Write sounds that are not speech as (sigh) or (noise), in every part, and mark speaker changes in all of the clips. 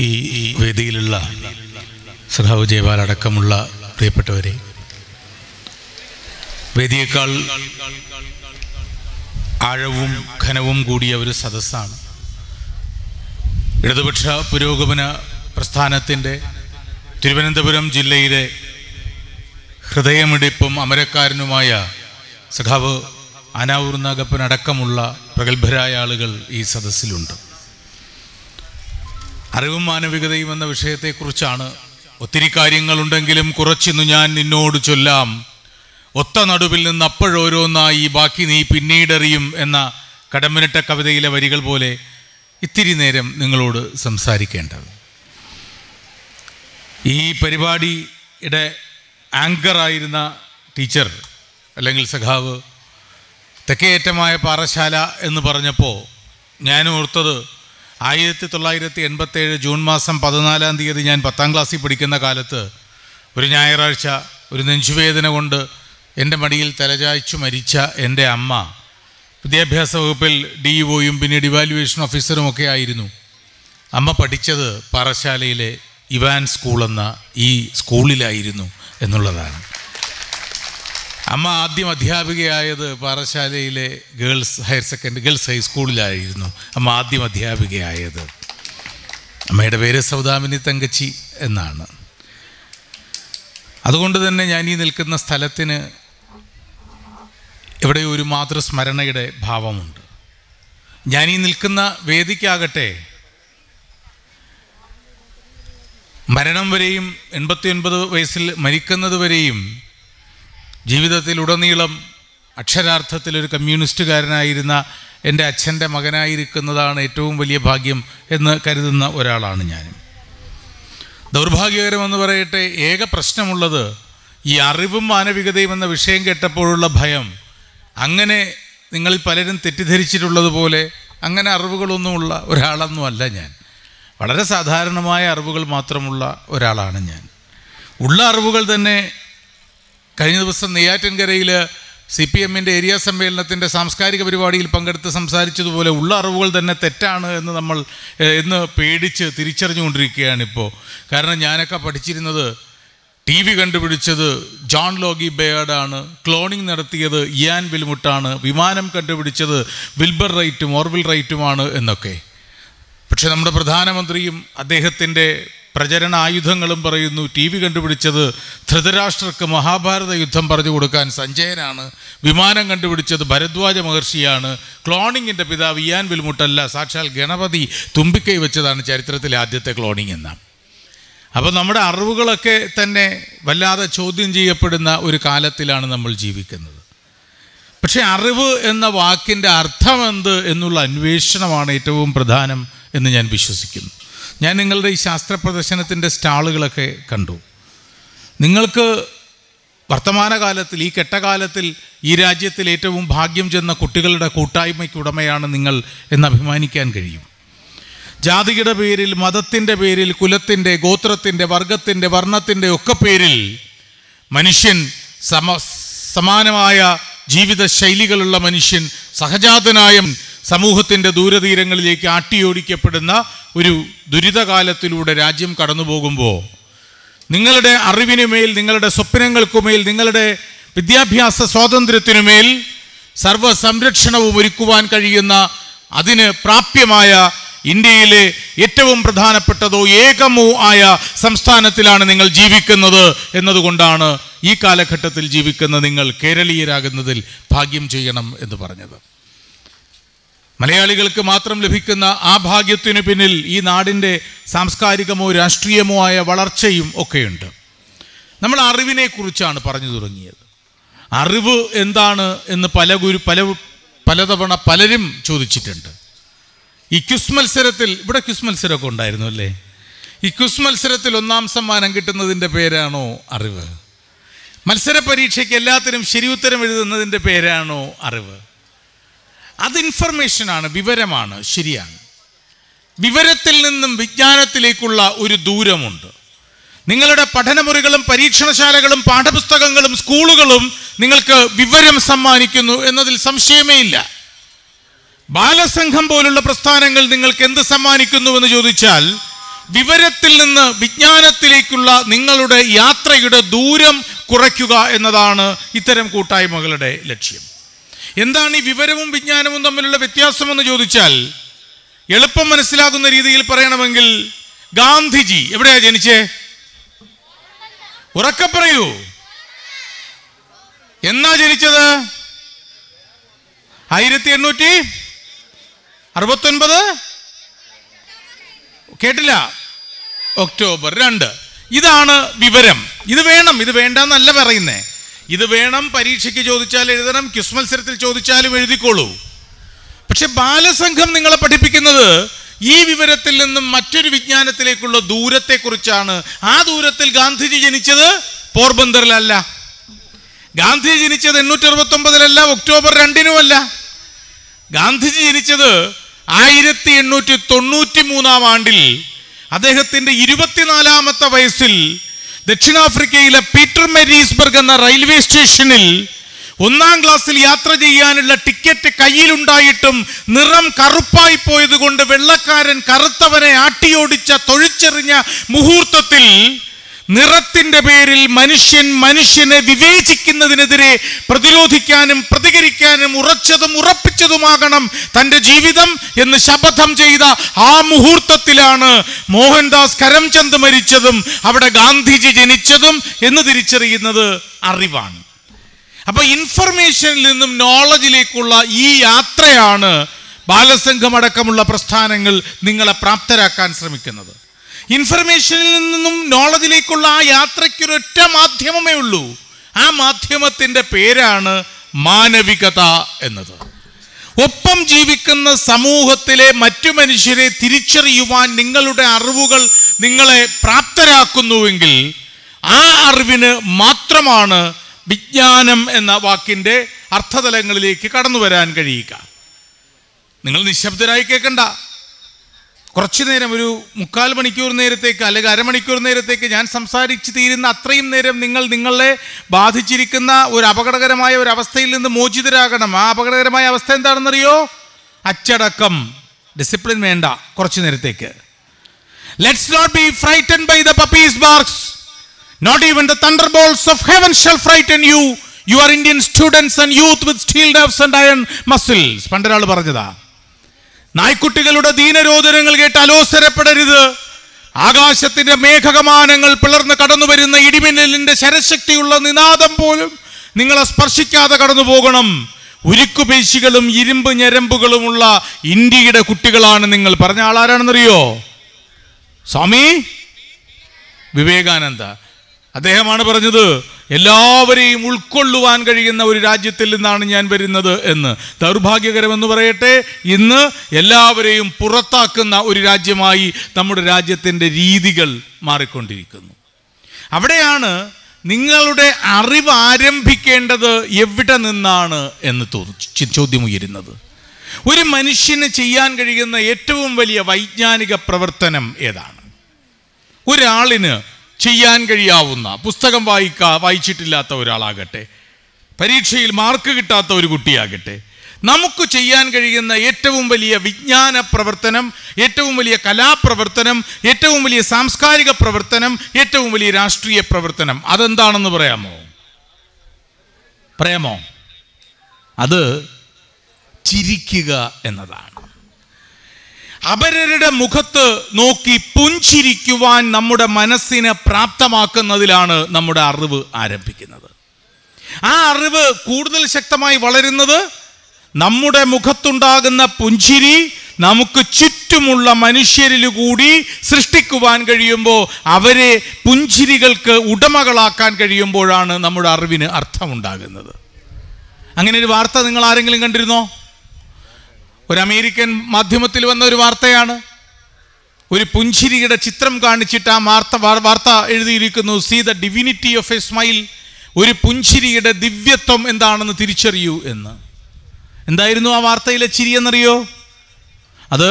Speaker 1: ഈ വേദിയിലുള്ള സഹാവ് ജയപാൽ അടക്കമുള്ള പ്രിയപ്പെട്ടവരെ വേദിയേക്കാൾ ആഴവും ഘനവും കൂടിയ ഒരു സദസ്സാണ് ഇടതുപക്ഷ പുരോഗമന പ്രസ്ഥാനത്തിൻ്റെ തിരുവനന്തപുരം ജില്ലയിലെ ഹൃദയമിടിപ്പും അമരക്കാരനുമായ സഖാവ് അനാവൂർ നാഗപ്പനടക്കമുള്ള പ്രഗത്ഭരായ ആളുകൾ ഈ സദസ്സിലുണ്ട് അറിവും മാനവികതയും എന്ന വിഷയത്തെക്കുറിച്ചാണ് ഒത്തിരി കാര്യങ്ങളുണ്ടെങ്കിലും കുറച്ചിന്ന് ഞാൻ നിന്നോട് ചൊല്ലാം ഒത്ത നടുവിൽ നിന്ന് അപ്പോഴോരോന്നായി ബാക്കി നീ പിന്നീടറിയും എന്ന കടമ്പനിട്ട കവിതയിലെ വരികൾ പോലെ ഇത്തിരി നേരം നിങ്ങളോട് സംസാരിക്കേണ്ടത് ഈ പരിപാടിയുടെ ആങ്കറായിരുന്ന ടീച്ചർ അല്ലെങ്കിൽ സഖാവ് തെക്കേറ്റമായ പാറശാല എന്ന് പറഞ്ഞപ്പോൾ ഞാൻ ഓർത്തത് ആയിരത്തി തൊള്ളായിരത്തി എൺപത്തേഴ് ജൂൺ മാസം പതിനാലാം തീയതി ഞാൻ പത്താം ക്ലാസ്സിൽ പഠിക്കുന്ന കാലത്ത് ഒരു ഞായറാഴ്ച ഒരു നെഞ്ചുവേദന കൊണ്ട് എൻ്റെ മടിയിൽ തലചായ്ച്ചു മരിച്ച എൻ്റെ അമ്മ വിദ്യാഭ്യാസ വകുപ്പിൽ ഡി ഒയും പിന്നീട് ഇവാലുവേഷൻ ഓഫീസറും ഒക്കെ ആയിരുന്നു അമ്മ പഠിച്ചത് പാറശാലയിലെ ഇവാൻ സ്കൂൾ എന്ന ഈ സ്കൂളിലായിരുന്നു എന്നുള്ളതാണ് അമ്മ ആദ്യം അധ്യാപികയായത് പാറശാലയിലെ ഗേൾസ് ഹയർ സെക്കൻഡറി ഗേൾസ് ഹൈസ്കൂളിലായിരുന്നു അമ്മ ആദ്യം അധ്യാപികയായത് അമ്മയുടെ പേര് സൗദാമിനി തങ്കച്ചി എന്നാണ് അതുകൊണ്ട് തന്നെ ഞാൻ ഈ നിൽക്കുന്ന സ്ഥലത്തിന് ഇവിടെ ഒരു മാതൃസ്മരണയുടെ ഭാവമുണ്ട് ഞാൻ ഈ നിൽക്കുന്ന വേദിക്കാകട്ടെ മരണം വരെയും എൺപത്തി ഒൻപത് വയസ്സിൽ മരിക്കുന്നത് വരെയും ജീവിതത്തിൽ ഉടനീളം അക്ഷരാർത്ഥത്തിൽ ഒരു കമ്മ്യൂണിസ്റ്റുകാരനായിരുന്ന എൻ്റെ അച്ഛൻ്റെ മകനായിരിക്കുന്നതാണ് ഏറ്റവും വലിയ ഭാഗ്യം എന്ന് കരുതുന്ന ഒരാളാണ് ഞാൻ ദൗർഭാഗ്യകരമെന്ന് പറയട്ടെ ഏക പ്രശ്നമുള്ളത് ഈ അറിവും മാനവികതയും എന്ന വിഷയം കേട്ടപ്പോഴുള്ള ഭയം അങ്ങനെ നിങ്ങൾ പലരും തെറ്റിദ്ധരിച്ചിട്ടുള്ളതുപോലെ അങ്ങനെ അറിവുകളൊന്നുമുള്ള ഒരാളൊന്നുമല്ല ഞാൻ വളരെ സാധാരണമായ അറിവുകൾ മാത്രമുള്ള ഒരാളാണ് ഞാൻ ഉള്ള അറിവുകൾ തന്നെ കഴിഞ്ഞ ദിവസം നെയ്യാറ്റിൻകരയിൽ സി പി എമ്മിൻ്റെ ഏരിയ സമ്മേളനത്തിൻ്റെ സാംസ്കാരിക പരിപാടിയിൽ പങ്കെടുത്ത് സംസാരിച്ചതുപോലെ ഉള്ള അറിവുകൾ തന്നെ തെറ്റാണ് എന്ന് നമ്മൾ എന്ന് പേടിച്ച് തിരിച്ചറിഞ്ഞുകൊണ്ടിരിക്കുകയാണ് ഇപ്പോൾ കാരണം ഞാനൊക്കെ പഠിച്ചിരുന്നത് ടി വി കണ്ടുപിടിച്ചത് ജോൺ ലോഗി ബേർഡാണ് ക്ലോണിംഗ് നടത്തിയത് ഇയാൻ വിൽമുട്ടാണ് വിമാനം കണ്ടുപിടിച്ചത് വിൽബർ റൈറ്റും ഓർവിൽ റൈറ്റുമാണ് എന്നൊക്കെ പക്ഷേ നമ്മുടെ പ്രധാനമന്ത്രിയും അദ്ദേഹത്തിൻ്റെ പ്രചരണ ആയുധങ്ങളും പറയുന്നു ടി വി കണ്ടുപിടിച്ചത് ധൃതരാഷ്ട്രർക്ക് മഹാഭാരത യുദ്ധം പറഞ്ഞു കൊടുക്കാൻ സഞ്ജയനാണ് വിമാനം കണ്ടുപിടിച്ചത് ഭരദ്വാജ മഹർഷിയാണ് ക്ലോണിങ്ങിൻ്റെ പിതാവ് ഇയാൻ വിൽമുട്ടല്ല സാക്ഷാൽ ഗണപതി തുമ്പിക്കൈ വെച്ചതാണ് ചരിത്രത്തിലെ ആദ്യത്തെ ക്ലോണിങ് എന്ന അപ്പോൾ നമ്മുടെ അറിവുകളൊക്കെ തന്നെ വല്ലാതെ ചോദ്യം ചെയ്യപ്പെടുന്ന ഒരു കാലത്തിലാണ് നമ്മൾ ജീവിക്കുന്നത് പക്ഷേ അറിവ് എന്ന വാക്കിൻ്റെ അർത്ഥമെന്ത് എന്നുള്ള അന്വേഷണമാണ് ഏറ്റവും പ്രധാനം എന്ന് ഞാൻ വിശ്വസിക്കുന്നു ഞാൻ നിങ്ങളുടെ ഈ ശാസ്ത്ര പ്രദർശനത്തിൻ്റെ സ്റ്റാളുകളൊക്കെ കണ്ടു നിങ്ങൾക്ക് വർത്തമാനകാലത്തിൽ ഈ കെട്ടകാലത്തിൽ ഈ രാജ്യത്തിൽ ഏറ്റവും ഭാഗ്യം ചെന്ന കുട്ടികളുടെ കൂട്ടായ്മയ്ക്ക് ഉടമയാണ് നിങ്ങൾ എന്ന് അഭിമാനിക്കാൻ കഴിയും ജാതിയുടെ പേരിൽ മതത്തിൻ്റെ പേരിൽ കുലത്തിൻ്റെ ഗോത്രത്തിൻ്റെ വർഗത്തിൻ്റെ വർണ്ണത്തിൻ്റെ ഒക്കെ പേരിൽ മനുഷ്യൻ സമ സമാനമായ ജീവിത ശൈലികളുള്ള മനുഷ്യൻ സഹജാതനായ സമൂഹത്തിൻ്റെ ദൂരതീരങ്ങളിലേക്ക് ആട്ടിയോടിക്കപ്പെടുന്ന ഒരു ദുരിതകാലത്തിലൂടെ രാജ്യം കടന്നു പോകുമ്പോൾ നിങ്ങളുടെ അറിവിനുമേൽ നിങ്ങളുടെ സ്വപ്നങ്ങൾക്കുമേൽ നിങ്ങളുടെ വിദ്യാഭ്യാസ സ്വാതന്ത്ര്യത്തിനുമേൽ സർവ്വസംരക്ഷണവും ഒരുക്കുവാൻ കഴിയുന്ന അതിന് പ്രാപ്യമായ ഇന്ത്യയിലെ ഏറ്റവും പ്രധാനപ്പെട്ടതോ ഏകമോ ആയ സംസ്ഥാനത്തിലാണ് നിങ്ങൾ ജീവിക്കുന്നത് എന്നതുകൊണ്ടാണ് ഈ കാലഘട്ടത്തിൽ ജീവിക്കുന്ന നിങ്ങൾ കേരളീയരാകുന്നതിൽ ഭാഗ്യം ചെയ്യണം എന്ന് പറഞ്ഞത് മലയാളികൾക്ക് മാത്രം ലഭിക്കുന്ന ആ ഭാഗ്യത്തിനു പിന്നിൽ ഈ നാടിൻ്റെ സാംസ്കാരികമോ രാഷ്ട്രീയമോ ആയ വളർച്ചയും ഒക്കെയുണ്ട് നമ്മൾ അറിവിനെക്കുറിച്ചാണ് പറഞ്ഞു തുടങ്ങിയത് അറിവ് എന്താണ് എന്ന് പല ഗുരു പല പലതവണ പലരും ചോദിച്ചിട്ടുണ്ട് ഈ ക്യുസ് മത്സരത്തിൽ ഇവിടെ ക്യുസ് മത്സരമൊക്കെ ഉണ്ടായിരുന്നു അല്ലേ ഈ ക്യുസ് മത്സരത്തിൽ ഒന്നാം സമ്മാനം കിട്ടുന്നതിൻ്റെ പേരാണോ അറിവ് മത്സര പരീക്ഷയ്ക്ക് എല്ലാത്തിനും ശരിയുത്തരം എഴുതുന്നതിൻ്റെ പേരാണോ അറിവ് അത് ഇൻഫർമേഷനാണ് വിവരമാണ് ശരിയാണ് വിവരത്തിൽ നിന്നും വിജ്ഞാനത്തിലേക്കുള്ള ഒരു ദൂരമുണ്ട് നിങ്ങളുടെ പഠനമുറികളും പരീക്ഷണശാലകളും പാഠപുസ്തകങ്ങളും സ്കൂളുകളും നിങ്ങൾക്ക് വിവരം സമ്മാനിക്കുന്നു എന്നതിൽ സംശയമേ ഇല്ല ബാലസംഘം പോലുള്ള പ്രസ്ഥാനങ്ങൾ നിങ്ങൾക്ക് എന്ത് സമ്മാനിക്കുന്നുവെന്ന് ചോദിച്ചാൽ വിവരത്തിൽ നിന്ന് വിജ്ഞാനത്തിലേക്കുള്ള നിങ്ങളുടെ യാത്രയുടെ ദൂരം കുറയ്ക്കുക എന്നതാണ് ഇത്തരം കൂട്ടായ്മകളുടെ ലക്ഷ്യം എന്താണ് ഈ വിവരവും വിജ്ഞാനവും തമ്മിലുള്ള വ്യത്യാസമെന്ന് ചോദിച്ചാൽ എളുപ്പം മനസ്സിലാകുന്ന രീതിയിൽ പറയണമെങ്കിൽ ഗാന്ധിജി എവിടെയാ ജനിച്ചേ ഉറക്ക പറയൂ എന്നാ ജനിച്ചത് ആയിരത്തി എണ്ണൂറ്റി അറുപത്തൊൻപത് കേട്ടില്ല ഒക്ടോബർ രണ്ട് ഇതാണ് വിവരം ഇത് വേണം ഇത് വേണ്ടെന്നല്ല പറയുന്നേ ഇത് വേണം പരീക്ഷയ്ക്ക് ചോദിച്ചാൽ എഴുതണം ക്വിസ് മത്സരത്തിൽ ചോദിച്ചാലും എഴുതിക്കോളൂ പക്ഷെ ബാലസംഘം നിങ്ങളെ പഠിപ്പിക്കുന്നത് ഈ വിവരത്തിൽ നിന്നും മറ്റൊരു വിജ്ഞാനത്തിലേക്കുള്ള ദൂരത്തെക്കുറിച്ചാണ് ആ ദൂരത്തിൽ ഗാന്ധിജി ജനിച്ചത് പോർബന്തറിലല്ല ഗാന്ധിജി ജനിച്ചത് എണ്ണൂറ്റി അറുപത്തി ഒമ്പതിലല്ല ഒക്ടോബർ രണ്ടിനുമല്ല ഗാന്ധിജി ജനിച്ചത് ആയിരത്തി എണ്ണൂറ്റി തൊണ്ണൂറ്റി മൂന്നാം ആണ്ടിൽ അദ്ദേഹത്തിൻ്റെ ഇരുപത്തിനാലാമത്തെ വയസ്സിൽ ദക്ഷിണാഫ്രിക്കയിലെ പീറ്റർ മെരീസ്ബർഗ് എന്ന റെയിൽവേ സ്റ്റേഷനിൽ ഒന്നാം ക്ലാസ്സിൽ യാത്ര ചെയ്യാനുള്ള ടിക്കറ്റ് കയ്യിലുണ്ടായിട്ടും നിറം കറുപ്പായി പോയതുകൊണ്ട് വെള്ളക്കാരൻ കറുത്തവനെ ആട്ടിയോടിച്ച തൊഴിച്ചെറിഞ്ഞ മുഹൂർത്തത്തിൽ നിറത്തിന്റെ പേരിൽ മനുഷ്യൻ മനുഷ്യനെ വിവേചിക്കുന്നതിനെതിരെ പ്രതിരോധിക്കാനും പ്രതികരിക്കാനും ഉറച്ചതും ഉറപ്പിച്ചതുമാകണം തൻ്റെ ജീവിതം എന്ന് ശപഥം ചെയ്ത ആ മുഹൂർത്തത്തിലാണ് മോഹൻദാസ് കരംചന്ദ് മരിച്ചതും അവിടെ ഗാന്ധിജി ജനിച്ചതും എന്ന് തിരിച്ചറിയുന്നത് അറിവാണ് അപ്പൊ ഇൻഫർമേഷനിൽ നിന്നും നോളജിലേക്കുള്ള ഈ യാത്രയാണ് ബാലസംഘമടക്കമുള്ള പ്രസ്ഥാനങ്ങൾ നിങ്ങളെ പ്രാപ്തരാക്കാൻ ശ്രമിക്കുന്നത് ഇൻഫർമേഷനിൽ നിന്നും നോളജിലേക്കുള്ള ആ യാത്രയ്ക്കൊരൊറ്റ മാധ്യമമേ ഉള്ളൂ ആ മാധ്യമത്തിൻ്റെ പേരാണ് മാനവികത എന്നത് ഒപ്പം ജീവിക്കുന്ന സമൂഹത്തിലെ മറ്റു മനുഷ്യരെ തിരിച്ചറിയുവാൻ നിങ്ങളുടെ അറിവുകൾ നിങ്ങളെ പ്രാപ്തരാക്കുന്നുവെങ്കിൽ ആ അറിവിന് മാത്രമാണ് വിജ്ഞാനം എന്ന വാക്കിൻ്റെ അർത്ഥതലങ്ങളിലേക്ക് കടന്നു വരാൻ കഴിയുക നിങ്ങൾ നിശബ്ദരായി കേൾക്കണ്ട കുറച്ചു നേരം ഒരു മുക്കാൽ മണിക്കൂർ നേരത്തേക്ക് അല്ലെങ്കിൽ അരമണിക്കൂർ നേരത്തേക്ക് ഞാൻ സംസാരിച്ച് തീരുന്ന അത്രയും നേരം നിങ്ങൾ നിങ്ങളെ ബാധിച്ചിരിക്കുന്ന ഒരു അപകടകരമായ ഒരു അവസ്ഥയിൽ നിന്ന് മോചിതരാകണം ആ അപകടകരമായ അവസ്ഥ എന്താണെന്നറിയോ അച്ചടക്കം ഡിസിപ്ലിൻ വേണ്ട കുറച്ചു നേരത്തേക്ക് let's not be frighten by the puppies barks not even the thunder bolts of heaven shall frighten you you are Indian students and youth with steel nerves and iron muscles പണ്ടൊരാൾ പറഞ്ഞതാണ് നായ്ക്കുട്ടികളുടെ ദീനരോധനങ്ങൾ കേട്ട് അലോസരപ്പെടരുത് ആകാശത്തിന്റെ മേഘകമാനങ്ങൾ പിളർന്ന് കടന്നു വരുന്ന ഇടിമിന്നലിന്റെ ശരശക്തിയുള്ള നിനാദം പോലും നിങ്ങളെ സ്പർശിക്കാതെ കടന്നു പോകണം ഉരുക്കുപേശികളും ഇരുമ്പ് ഞരമ്പുകളുമുള്ള ഇന്ത്യയുടെ കുട്ടികളാണ് നിങ്ങൾ പറഞ്ഞ ആളാരാണെന്നറിയോ സ്വാമി വിവേകാനന്ദ അദ്ദേഹമാണ് പറഞ്ഞത് എല്ലാവരെയും ഉൾക്കൊള്ളുവാൻ കഴിയുന്ന ഒരു രാജ്യത്തിൽ നിന്നാണ് ഞാൻ വരുന്നത് എന്ന് ദൗർഭാഗ്യകരമെന്ന് പറയട്ടെ ഇന്ന് എല്ലാവരെയും പുറത്താക്കുന്ന ഒരു രാജ്യമായി നമ്മുടെ രാജ്യത്തിൻ്റെ രീതികൾ മാറിക്കൊണ്ടിരിക്കുന്നു അവിടെയാണ് നിങ്ങളുടെ അറിവ് ആരംഭിക്കേണ്ടത് എവിടെ നിന്നാണ് എന്ന് തോന്നി ഉയരുന്നത് ഒരു മനുഷ്യന് ചെയ്യാൻ കഴിയുന്ന ഏറ്റവും വലിയ വൈജ്ഞാനിക പ്രവർത്തനം ഏതാണ് ഒരാളിന് ചെയ്യാൻ കഴിയാവുന്ന പുസ്തകം വായിക്കാ വായിച്ചിട്ടില്ലാത്ത ഒരാളാകട്ടെ പരീക്ഷയിൽ മാർക്ക് കിട്ടാത്ത ഒരു കുട്ടിയാകട്ടെ നമുക്ക് ചെയ്യാൻ കഴിയുന്ന ഏറ്റവും വലിയ വിജ്ഞാന പ്രവർത്തനം ഏറ്റവും വലിയ കലാപ്രവർത്തനം ഏറ്റവും വലിയ സാംസ്കാരിക പ്രവർത്തനം ഏറ്റവും വലിയ രാഷ്ട്രീയ പ്രവർത്തനം അതെന്താണെന്ന് പറയാമോ പറയാമോ അത് ചിരിക്കുക എന്നതാണ് അവരുടെ മുഖത്ത് നോക്കി പുഞ്ചിരിക്കുവാൻ നമ്മുടെ മനസ്സിനെ പ്രാപ്തമാക്കുന്നതിലാണ് നമ്മുടെ അറിവ് ആരംഭിക്കുന്നത് ആ അറിവ് കൂടുതൽ ശക്തമായി വളരുന്നത് നമ്മുടെ മുഖത്തുണ്ടാകുന്ന പുഞ്ചിരി നമുക്ക് ചുറ്റുമുള്ള മനുഷ്യരിൽ കൂടി സൃഷ്ടിക്കുവാൻ കഴിയുമ്പോൾ അവരെ പുഞ്ചിരികൾക്ക് ഉടമകളാക്കാൻ കഴിയുമ്പോഴാണ് നമ്മുടെ അറിവിന് അർത്ഥമുണ്ടാകുന്നത് അങ്ങനെ ഒരു വാർത്ത നിങ്ങൾ ആരെങ്കിലും കണ്ടിരുന്നോ ഒരു അമേരിക്കൻ മാധ്യമത്തിൽ വന്ന ഒരു വാർത്തയാണ് ഒരു പുഞ്ചിരിയുടെ ചിത്രം കാണിച്ചിട്ട് ആ വാർത്ത വാർത്ത എഴുതിയിരിക്കുന്നു see the divinity of a smile ഒരു പുഞ്ചിരിയുടെ ദിവ്യത്വം എന്താണെന്ന് തിരിച്ചറിയൂ എന്ന് എന്തായിരുന്നു ആ വാർത്തയിലെ ചിരി എന്നറിയോ അത്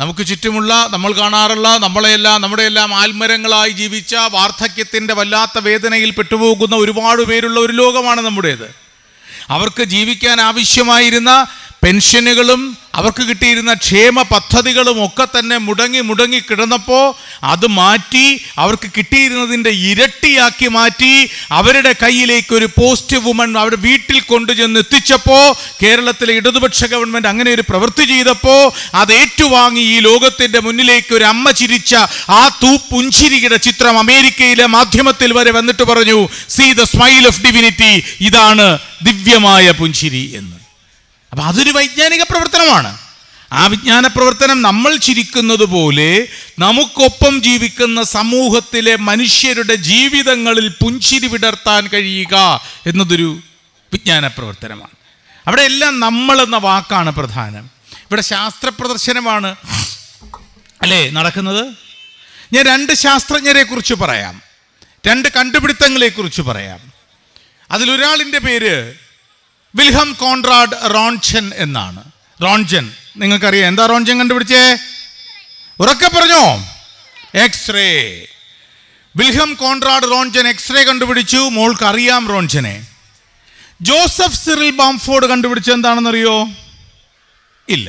Speaker 1: നമുക്ക് ചുറ്റുമുള്ള നമ്മൾ കാണാറുള്ള നമ്മളെയെല്ലാം നമ്മുടെയെല്ലാം ആൽമരങ്ങളായി ജീവിച്ച വാർദ്ധക്യത്തിൻ്റെ വല്ലാത്ത വേദനയിൽ പെട്ടുപോകുന്ന ഒരുപാട് പേരുള്ള ഒരു ലോകമാണ് നമ്മുടേത് അവർക്ക് ജീവിക്കാൻ ആവശ്യമായിരുന്ന പെൻഷനുകളും അവർക്ക് കിട്ടിയിരുന്ന ക്ഷേമ പദ്ധതികളും ഒക്കെ തന്നെ മുടങ്ങി മുടങ്ങി കിടന്നപ്പോൾ അത് മാറ്റി അവർക്ക് കിട്ടിയിരുന്നതിൻ്റെ ഇരട്ടിയാക്കി മാറ്റി അവരുടെ കയ്യിലേക്ക് ഒരു പോസ്റ്റ് വുമൺ അവരുടെ വീട്ടിൽ കൊണ്ടുചെന്ന് എത്തിച്ചപ്പോൾ കേരളത്തിലെ ഇടതുപക്ഷ ഗവൺമെൻറ് അങ്ങനെ ഒരു പ്രവൃത്തി ചെയ്തപ്പോൾ അത് ഏറ്റുവാങ്ങി ഈ ലോകത്തിൻ്റെ മുന്നിലേക്ക് ഒരു അമ്മ ചിരിച്ച ആ തൂപ്പുഞ്ചിരിയുടെ ചിത്രം അമേരിക്കയിലെ മാധ്യമത്തിൽ വരെ വന്നിട്ട് പറഞ്ഞു see the smile of divinity ഇതാണ് ദിവ്യമായ പുഞ്ചിരി എന്ന് അപ്പോൾ അതൊരു വൈജ്ഞാനിക പ്രവർത്തനമാണ് ആ വിജ്ഞാന പ്രവർത്തനം നമ്മൾ ചിരിക്കുന്നത് പോലെ നമുക്കൊപ്പം ജീവിക്കുന്ന സമൂഹത്തിലെ മനുഷ്യരുടെ ജീവിതങ്ങളിൽ പുഞ്ചിരി വിടർത്താൻ കഴിയുക എന്നതൊരു വിജ്ഞാന പ്രവർത്തനമാണ് അവിടെ എല്ലാം നമ്മൾ എന്ന വാക്കാണ് പ്രധാനം ഇവിടെ ശാസ്ത്ര പ്രദർശനമാണ് അല്ലേ നടക്കുന്നത് ഞാൻ രണ്ട് ശാസ്ത്രജ്ഞരെ കുറിച്ച് പറയാം രണ്ട് കണ്ടുപിടുത്തങ്ങളെക്കുറിച്ച് പറയാം അതിലൊരാളിൻ്റെ പേര് വിൽഹം കോൺറാഡ് റോൺഷൻ എന്നാണ് റോൺജൻ നിങ്ങൾക്കറിയാം എന്താ റോൺജൻ കണ്ടുപിടിച്ചേ ഉറക്കെ പറഞ്ഞോ X-ray Wilhelm Conrad Roentgen X-ray കണ്ടുപിടിച്ചു മോൾക്ക് അറിയാം റോൺജനെ ജോസഫ് സിറിൽ ബാംഫോർഡ് കണ്ടുപിടിച്ചത് എന്താണെന്നറിയോ ഇല്ല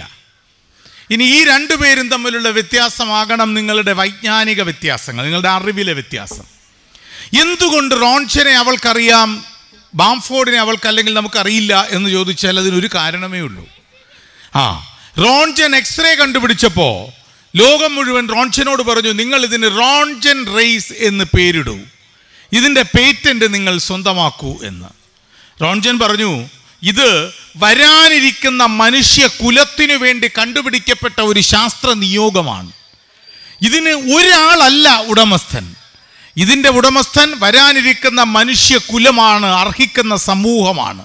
Speaker 1: ഇനി ഈ രണ്ടുപേരും തമ്മിലുള്ള വ്യത്യാസമാകണം നിങ്ങളുടെ വൈജ്ഞാനിക വ്യത്യാസങ്ങൾ നിങ്ങളുടെ അറിവിലെ വ്യത്യാസം എന്തുകൊണ്ട് റോൺഷനെ അവൾക്കറിയാം ബാംഫോർഡിനെ അവൾക്ക് അല്ലെങ്കിൽ നമുക്കറിയില്ല എന്ന് ചോദിച്ചാൽ അതിനൊരു കാരണമേ ഉള്ളൂ ആ റോൺജൻ എക്സ്റേ കണ്ടുപിടിച്ചപ്പോൾ ലോകം മുഴുവൻ റോൺജനോട് പറഞ്ഞു നിങ്ങൾ ഇതിന് റോൺജൻ റേസ് എന്ന് പേരിടൂ ഇതിൻ്റെ പേറ്റൻറ്റ് നിങ്ങൾ സ്വന്തമാക്കൂ എന്ന് റോൺജൻ പറഞ്ഞു ഇത് വരാനിരിക്കുന്ന മനുഷ്യ കുലത്തിനു വേണ്ടി കണ്ടുപിടിക്കപ്പെട്ട ഒരു ശാസ്ത്ര നിയോഗമാണ് ഇതിന് ഒരാളല്ല ഉടമസ്ഥൻ ഇതിൻ്റെ ഉടമസ്ഥൻ വരാനിരിക്കുന്ന മനുഷ്യകുലമാണ് അർഹിക്കുന്ന സമൂഹമാണ്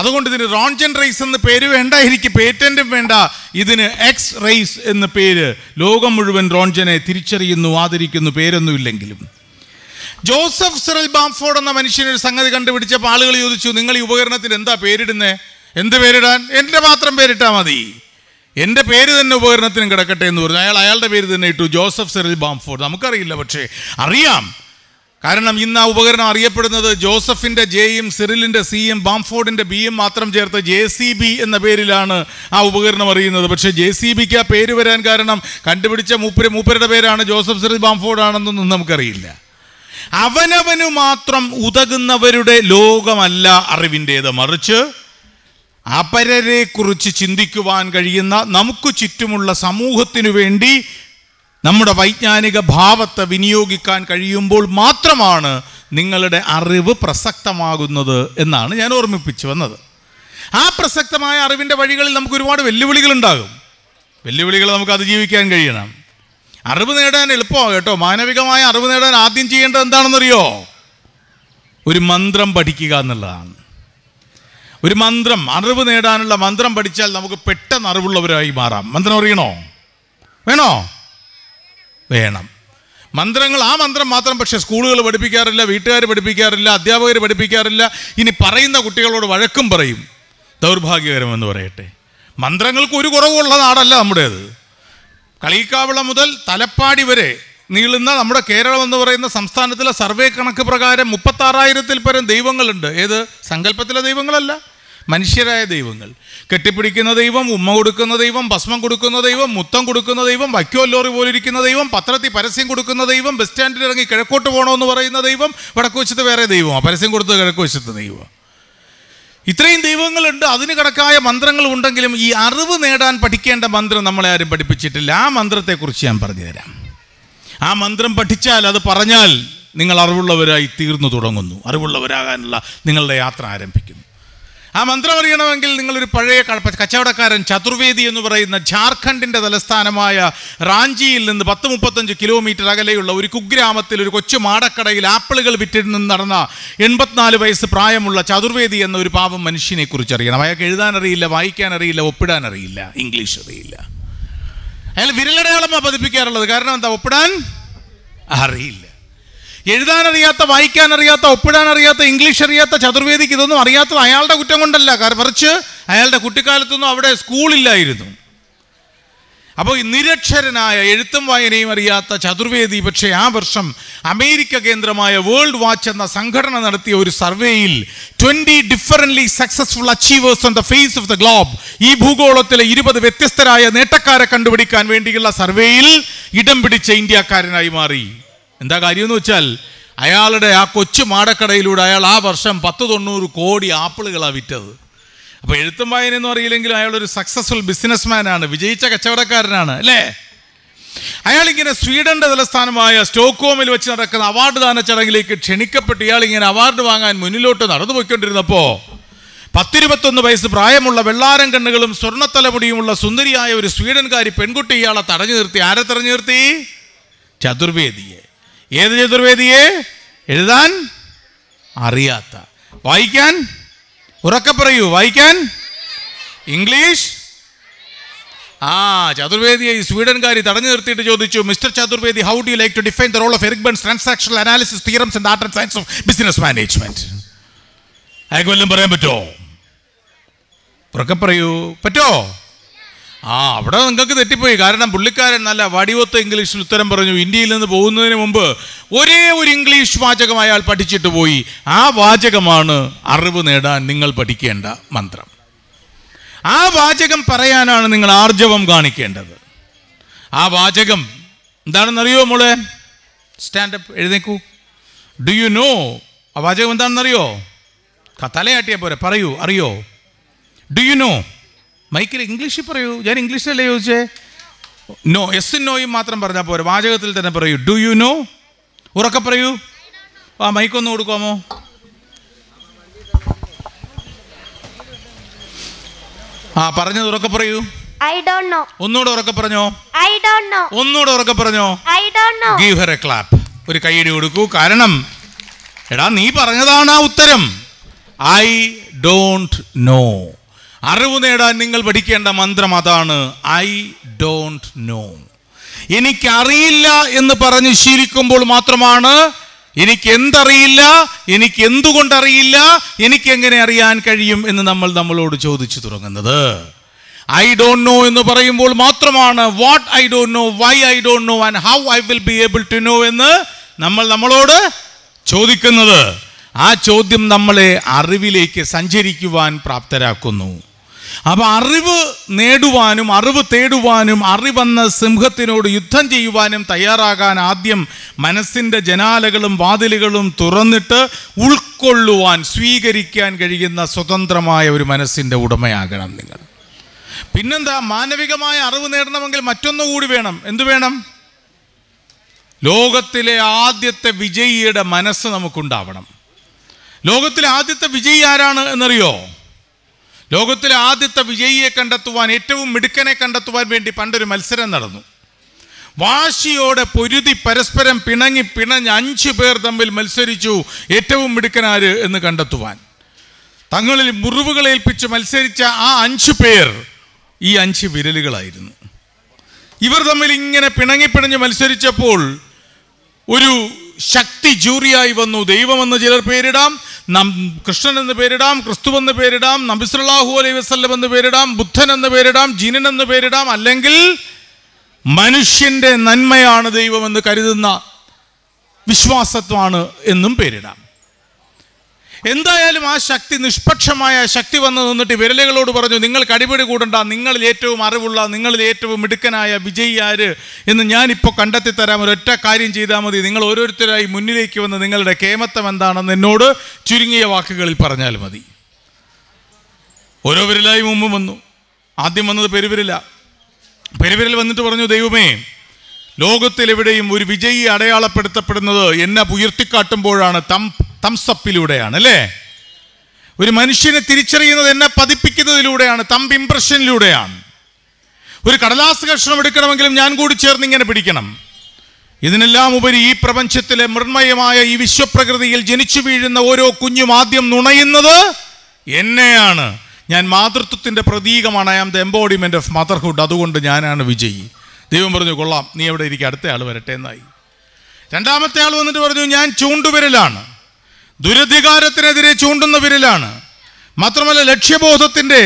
Speaker 1: അതുകൊണ്ട് ഇതിന് റോൺജൻ റൈസ് എന്ന് പേര് വേണ്ട എനിക്ക് പേറ്റൻറ്റും വേണ്ട ഇതിന് എക്സ് റൈസ് എന്ന് പേര് ലോകം മുഴുവൻ റോൺജനെ തിരിച്ചറിയുന്നു ആദരിക്കുന്നു പേരൊന്നുമില്ലെങ്കിലും ജോസഫ് സിറൽ ബാംഫോർഡ് എന്ന മനുഷ്യനൊരു സംഗതി കണ്ടുപിടിച്ചപ്പോൾ ആളുകൾ ചോദിച്ചു നിങ്ങൾ ഈ ഉപകരണത്തിന് എന്താ പേരിടുന്നത് എന്ത് പേരിടാൻ എൻ്റെ മാത്രം പേരിട്ടാൽ മതി എൻ്റെ പേര് തന്നെ ഉപകരണത്തിനും കിടക്കട്ടെ എന്ന് പറഞ്ഞു അയാൾ അയാളുടെ പേര് തന്നെ ഇട്ടു ജോസഫ് സെറിൽ ബാംഫോർഡ് നമുക്കറിയില്ല പക്ഷേ അറിയാം കാരണം ഇന്ന് ആ ഉപകരണം അറിയപ്പെടുന്നത് ജോസഫിൻ്റെ ജെയും സിറിലിൻ്റെ എം ബാംഫോർഡിൻ്റെ എം മാത്രം ചേർത്ത് ജെ സി ബി എന്ന പേരിലാണ് ആ ഉപകരണം അറിയുന്നത് പക്ഷേ ജെ സി ബിക്ക് ആ പേര് വരാൻ കാരണം കണ്ടുപിടിച്ച മൂപ്പര് മൂപ്പരുടെ പേരാണ് ജോസഫ് സിറിൽ ബാംഫോർഡ് ആണെന്നൊന്നും നമുക്കറിയില്ല അവനവനു മാത്രം ഉതകുന്നവരുടെ ലോകമല്ല അറിവിൻ്റേത് മറിച്ച് അപരരെക്കുറിച്ച് ചിന്തിക്കുവാൻ കഴിയുന്ന നമുക്ക് ചുറ്റുമുള്ള സമൂഹത്തിനു വേണ്ടി നമ്മുടെ വൈജ്ഞാനിക ഭാവത്തെ വിനിയോഗിക്കാൻ കഴിയുമ്പോൾ മാത്രമാണ് നിങ്ങളുടെ അറിവ് പ്രസക്തമാകുന്നത് എന്നാണ് ഞാൻ ഓർമ്മിപ്പിച്ചു വന്നത് ആ പ്രസക്തമായ അറിവിൻ്റെ വഴികളിൽ നമുക്ക് ഒരുപാട് വെല്ലുവിളികളുണ്ടാകും വെല്ലുവിളികൾ നമുക്ക് അതിജീവിക്കാൻ കഴിയണം അറിവ് നേടാൻ എളുപ്പമാണ് കേട്ടോ മാനവികമായ അറിവ് നേടാൻ ആദ്യം ചെയ്യേണ്ടത് എന്താണെന്നറിയോ ഒരു മന്ത്രം പഠിക്കുക എന്നുള്ളതാണ് ഒരു മന്ത്രം അറിവ് നേടാനുള്ള മന്ത്രം പഠിച്ചാൽ നമുക്ക് പെട്ടെന്ന് അറിവുള്ളവരായി മാറാം മന്ത്രം അറിയണോ വേണോ വേണം മന്ത്രങ്ങൾ ആ മന്ത്രം മാത്രം പക്ഷേ സ്കൂളുകൾ പഠിപ്പിക്കാറില്ല വീട്ടുകാർ പഠിപ്പിക്കാറില്ല അധ്യാപകർ പഠിപ്പിക്കാറില്ല ഇനി പറയുന്ന കുട്ടികളോട് വഴക്കും പറയും ദൗർഭാഗ്യകരമെന്ന് പറയട്ടെ മന്ത്രങ്ങൾക്ക് ഒരു കുറവുള്ള നാടല്ല നമ്മുടേത് കളിക്കാവിള മുതൽ തലപ്പാടി വരെ നീളുന്ന നമ്മുടെ കേരളം എന്ന് പറയുന്ന സംസ്ഥാനത്തിലെ സർവേ കണക്ക് പ്രകാരം മുപ്പത്താറായിരത്തിൽ പരം ദൈവങ്ങളുണ്ട് ഏത് സങ്കല്പത്തിലെ ദൈവങ്ങളല്ല മനുഷ്യരായ ദൈവങ്ങൾ കെട്ടിപ്പിടിക്കുന്ന ദൈവം ഉമ്മ കൊടുക്കുന്ന ദൈവം ഭസ്മം കൊടുക്കുന്ന ദൈവം മുത്തം കൊടുക്കുന്ന ദൈവം വൈക്കോല്ലോറി പോലിരിക്കുന്ന ദൈവം പത്രത്തിൽ പരസ്യം കൊടുക്കുന്ന ദൈവം ബസ് സ്റ്റാൻഡിൽ ഇറങ്ങി കിഴക്കോട്ട് പോകണമെന്ന് പറയുന്ന ദൈവം വടക്കുവശത്ത് വേറെ ദൈവമാണ് പരസ്യം കൊടുത്തത് കിഴക്കുവശത്ത് ദൈവം ഇത്രയും ദൈവങ്ങളുണ്ട് അതിന് കണക്കായ മന്ത്രങ്ങളും ഉണ്ടെങ്കിലും ഈ അറിവ് നേടാൻ പഠിക്കേണ്ട മന്ത്രം നമ്മളെ ആരും പഠിപ്പിച്ചിട്ടില്ല ആ മന്ത്രത്തെക്കുറിച്ച് ഞാൻ പറഞ്ഞുതരാം ആ മന്ത്രം പഠിച്ചാൽ അത് പറഞ്ഞാൽ നിങ്ങൾ അറിവുള്ളവരായി തീർന്നു തുടങ്ങുന്നു അറിവുള്ളവരാകാനുള്ള നിങ്ങളുടെ യാത്ര ആരംഭിക്കുന്നു ആ മന്ത്രം അറിയണമെങ്കിൽ നിങ്ങളൊരു പഴയ കച്ചവടക്കാരൻ ചതുർവേദി എന്ന് പറയുന്ന ജാർഖണ്ഡിൻ്റെ തലസ്ഥാനമായ റാഞ്ചിയിൽ നിന്ന് പത്ത് മുപ്പത്തഞ്ച് കിലോമീറ്റർ അകലെയുള്ള ഒരു കുഗ്രാമത്തിൽ ഒരു കൊച്ചു മാടക്കടയിൽ ആപ്പിളുകൾ വിറ്റിരുന്ന് നടന്ന എൺപത്തിനാല് വയസ്സ് പ്രായമുള്ള ചതുർവേദി എന്ന ഒരു പാവം മനുഷ്യനെക്കുറിച്ച് അറിയണം അയാൾക്ക് എഴുതാനറിയില്ല വായിക്കാനറിയില്ല ഒപ്പിടാനറിയില്ല ഇംഗ്ലീഷ് അറിയില്ല അയാൾ വിരലടയാളമാണ് പതിപ്പിക്കാറുള്ളത് കാരണം എന്താ ഒപ്പിടാൻ അറിയില്ല എഴുതാൻ അറിയാത്ത വായിക്കാൻ അറിയാത്ത ഒപ്പിടാൻ അറിയാത്ത ഇംഗ്ലീഷ് അറിയാത്ത ചതുർവേദിക്ക് ഇതൊന്നും അറിയാത്തത് അയാളുടെ കുറ്റം കൊണ്ടല്ല മറിച്ച് അയാളുടെ കുട്ടിക്കാലത്തൊന്നും അവിടെ സ്കൂളില്ലായിരുന്നു അപ്പോൾ നിരക്ഷരനായ എഴുത്തും വായനയും അറിയാത്ത ചതുർവേദി പക്ഷേ ആ വർഷം അമേരിക്ക കേന്ദ്രമായ വേൾഡ് വാച്ച് എന്ന സംഘടന നടത്തിയ ഒരു സർവേയിൽ twenty differently successful achievers on the face of the globe ഈ ഭൂഗോളത്തിലെ ഇരുപത് വ്യത്യസ്തരായ നേട്ടക്കാരെ കണ്ടുപിടിക്കാൻ വേണ്ടിയുള്ള സർവേയിൽ ഇടം പിടിച്ച ഇന്ത്യക്കാരനായി മാറി എന്താ കാര്യമെന്ന് വെച്ചാൽ അയാളുടെ ആ കൊച്ചു മാടക്കടയിലൂടെ അയാൾ ആ വർഷം പത്ത് തൊണ്ണൂറ് കോടി ആപ്പിളുകളാണ് വിറ്റത് അപ്പോൾ എഴുത്തും വായനയൊന്നും അറിയില്ലെങ്കിലും അയാളൊരു സക്സസ്ഫുൾ ബിസിനസ്മാനാണ് വിജയിച്ച കച്ചവടക്കാരനാണ് അല്ലേ അയാളിങ്ങനെ സ്വീഡന്റെ തലസ്ഥാനമായ സ്റ്റോക്ക്ഹോമിൽ വെച്ച് നടക്കുന്ന അവാർഡ് ദാന ചടങ്ങിലേക്ക് ക്ഷണിക്കപ്പെട്ട് ഇയാളിങ്ങനെ അവാർഡ് വാങ്ങാൻ മുന്നിലോട്ട് നടന്നു പോയിക്കൊണ്ടിരുന്നപ്പോൾ പത്തിരുപത്തൊന്ന് വയസ്സ് പ്രായമുള്ള വെള്ളാരം കണ്ണുകളും സ്വർണ്ണത്തലമുടിയുമുള്ള സുന്ദരിയായ ഒരു സ്വീഡൻകാരി പെൺകുട്ടി ഇയാളെ തടഞ്ഞു നിർത്തി ആരെ തടഞ്ഞു നിർത്തി ചതുർവേദിയെ ഏത് ചതുർവേദിയെ എഴുതാൻ അറിയാത്ത വായിക്കാൻ ഉറക്കെ പറയൂ വായിക്കാൻ ഇംഗ്ലീഷ് ആ ചതുർവേദിയെ ഈ സ്വീഡൻകാരി തടഞ്ഞു നിർത്തിയിട്ട് ചോദിച്ചു mister Chaturvedi how do like to define the role of Eric Berne's transactional analysis theorems and art and science of business management അയക്ക് പറയാൻ പറ്റുമോ ഉറക്കെ പറയൂ പറ്റോ ആ അവിടെ നിങ്ങൾക്ക് തെറ്റിപ്പോയി കാരണം പുള്ളിക്കാരൻ നല്ല വടിവൊത്ത ഇംഗ്ലീഷിൽ ഉത്തരം പറഞ്ഞു ഇന്ത്യയിൽ നിന്ന് പോകുന്നതിന് മുമ്പ് ഒരേ ഒരു ഇംഗ്ലീഷ് വാചകം അയാൾ പഠിച്ചിട്ട് പോയി ആ വാചകമാണ് അറിവ് നേടാൻ നിങ്ങൾ പഠിക്കേണ്ട മന്ത്രം ആ വാചകം പറയാനാണ് നിങ്ങൾ ആർജവം കാണിക്കേണ്ടത് ആ വാചകം എന്താണെന്നറിയോ മോളെ സ്റ്റാൻഡപ്പ് എഴുന്നേക്കൂ ഡു യു നോ ആ വാചകം എന്താണെന്നറിയോ തലയാട്ടിയ പോരെ പറയൂ അറിയോ ഡു യു നോ മൈക്കിൽ ഇംഗ്ലീഷിൽ പറയൂ ഞാൻ ഇംഗ്ലീഷിലല്ലേ ചോദിച്ചേ നോ എസ് നോയും മാത്രം പറഞ്ഞാൽ പോരെ വാചകത്തിൽ തന്നെ പറയൂ ഡു യു നോ ഉറക്കെ പറയൂ ആ മൈക്കൊന്ന് കൊടുക്കാമോ ആ പറഞ്ഞത് ഉറക്കെ പറയൂ ഐ ഡോണ്ട് നോ ഒന്നുകൂടെ ഉറക്കെ പറഞ്ഞോ ഐ ഡോണ്ട് നോ ഒന്നുകൂടെ ഉറക്കെ പറഞ്ഞോ I don't know give her a clap ഒരു കൈയടി കൊടുക്കൂ കാരണം എടാ നീ പറഞ്ഞതാണ് ആ ഉത്തരം ഐ ഡോണ്ട് നോ അറിവ് നേടാൻ നിങ്ങൾ പഠിക്കേണ്ട മന്ത്രം അതാണ് ഐ ഡോണ്ട് നോ എനിക്കറിയില്ല എന്ന് പറഞ്ഞ് ശീലിക്കുമ്പോൾ മാത്രമാണ് എനിക്ക് എന്തറിയില്ല എനിക്ക് എന്തുകൊണ്ടറിയില്ല എനിക്ക് എങ്ങനെ അറിയാൻ കഴിയും എന്ന് നമ്മൾ നമ്മളോട് ചോദിച്ചു തുടങ്ങുന്നത് ഐ ഡോണ്ട് നോ എന്ന് പറയുമ്പോൾ മാത്രമാണ് what I don't know why I don't know and how I will be able to know എന്ന് നമ്മൾ നമ്മളോട് ചോദിക്കുന്നത് ആ ചോദ്യം നമ്മളെ അറിവിലേക്ക് സഞ്ചരിക്കുവാൻ പ്രാപ്തരാക്കുന്നു അപ്പോൾ അറിവ് നേടുവാനും അറിവ് തേടുവാനും അറിവെന്ന സിംഹത്തിനോട് യുദ്ധം ചെയ്യുവാനും തയ്യാറാകാൻ ആദ്യം മനസ്സിൻ്റെ ജനാലകളും വാതിലുകളും തുറന്നിട്ട് ഉൾക്കൊള്ളുവാൻ സ്വീകരിക്കാൻ കഴിയുന്ന സ്വതന്ത്രമായ ഒരു മനസ്സിൻ്റെ ഉടമയാകണം നിങ്ങൾ പിന്നെന്താ മാനവികമായ അറിവ് നേടണമെങ്കിൽ മറ്റൊന്നുകൂടി വേണം എന്തു വേണം ലോകത്തിലെ ആദ്യത്തെ വിജയിയുടെ മനസ്സ് നമുക്കുണ്ടാവണം ലോകത്തിലെ ആദ്യത്തെ വിജയി ആരാണ് എന്നറിയോ ലോകത്തിലെ ആദ്യത്തെ വിജയിയെ കണ്ടെത്തുവാൻ ഏറ്റവും മിടുക്കനെ കണ്ടെത്തുവാൻ വേണ്ടി പണ്ടൊരു മത്സരം നടന്നു വാശിയോടെ പൊരുതി പരസ്പരം പിണങ്ങി പിണഞ്ഞ് അഞ്ച് പേർ തമ്മിൽ മത്സരിച്ചു ഏറ്റവും മിടുക്കനാര് എന്ന് കണ്ടെത്തുവാൻ തങ്ങളിൽ മുറിവുകൾ ഏൽപ്പിച്ച് മത്സരിച്ച ആ അഞ്ച് പേർ ഈ അഞ്ച് വിരലുകളായിരുന്നു ഇവർ തമ്മിൽ ഇങ്ങനെ പിണങ്ങി പിണഞ്ഞ് മത്സരിച്ചപ്പോൾ ഒരു ശക്തി ജൂറിയായി വന്നു ദൈവമെന്ന് ചിലർ പേരിടാം നം കൃഷ്ണൻ എന്ന് പേരിടാം ക്രിസ്തു എന്ന് പേരിടാം നബിസ്ലാഹു അലൈ വസ്ലം എന്ന് പേരിടാം ബുദ്ധൻ എന്ന് പേരിടാം ജിനൻ എന്ന് പേരിടാം അല്ലെങ്കിൽ മനുഷ്യന്റെ നന്മയാണ് ദൈവമെന്ന് കരുതുന്ന വിശ്വാസത്വമാണ് എന്നും പേരിടാം എന്തായാലും ആ ശക്തി നിഷ്പക്ഷമായ ശക്തി വന്നു നിന്നിട്ട് വിരലുകളോട് പറഞ്ഞു നിങ്ങൾക്ക് കടിപിടി കൂടണ്ട നിങ്ങളിൽ ഏറ്റവും അറിവുള്ള നിങ്ങളിൽ ഏറ്റവും മിടുക്കനായ വിജയി ആര് എന്ന് ഞാനിപ്പോൾ കണ്ടെത്തി തരാം ഒരൊറ്റ കാര്യം ചെയ്താൽ മതി നിങ്ങൾ ഓരോരുത്തരായി മുന്നിലേക്ക് വന്ന് നിങ്ങളുടെ കേമത്വം എന്താണെന്ന് എന്നോട് ചുരുങ്ങിയ വാക്കുകളിൽ പറഞ്ഞാൽ മതി ഓരോ വിരലായി മുമ്പ് വന്നു ആദ്യം വന്നത് പെരുവിരല പെരുവിരൽ വന്നിട്ട് പറഞ്ഞു ദൈവമേ ലോകത്തിലെവിടെയും ഒരു വിജയി അടയാളപ്പെടുത്തപ്പെടുന്നത് എന്നെ ഉയർത്തിക്കാട്ടുമ്പോഴാണ് തം തംസപ്പിലൂടെയാണ് അല്ലേ ഒരു മനുഷ്യനെ തിരിച്ചറിയുന്നത് എന്നെ പതിപ്പിക്കുന്നതിലൂടെയാണ് തമ്പ് ഇംപ്രഷനിലൂടെയാണ് ഒരു കടലാസ് കഷ്ണം എടുക്കണമെങ്കിലും ഞാൻ കൂടി ചേർന്ന് ഇങ്ങനെ പിടിക്കണം ഇതിനെല്ലാം ഉപരി ഈ പ്രപഞ്ചത്തിലെ മൃണ്മയമായ ഈ വിശ്വപ്രകൃതിയിൽ ജനിച്ചു വീഴുന്ന ഓരോ കുഞ്ഞും ആദ്യം നുണയുന്നത് എന്നെയാണ് ഞാൻ മാതൃത്വത്തിൻ്റെ പ്രതീകമാണ് I am the embodiment of motherhood അതുകൊണ്ട് ഞാനാണ് വിജയി ദൈവം പറഞ്ഞു കൊള്ളാം നീ എവിടെ ഇരിക്കുക അടുത്ത ആൾ വരട്ടെ എന്നായി രണ്ടാമത്തെ ആൾ വന്നിട്ട് പറഞ്ഞു ഞാൻ ചൂണ്ടുവിരലാണ് ദുരധികാരത്തിനെതിരെ ചൂണ്ടുന്ന വിരലാണ് മാത്രമല്ല ലക്ഷ്യബോധത്തിൻ്റെ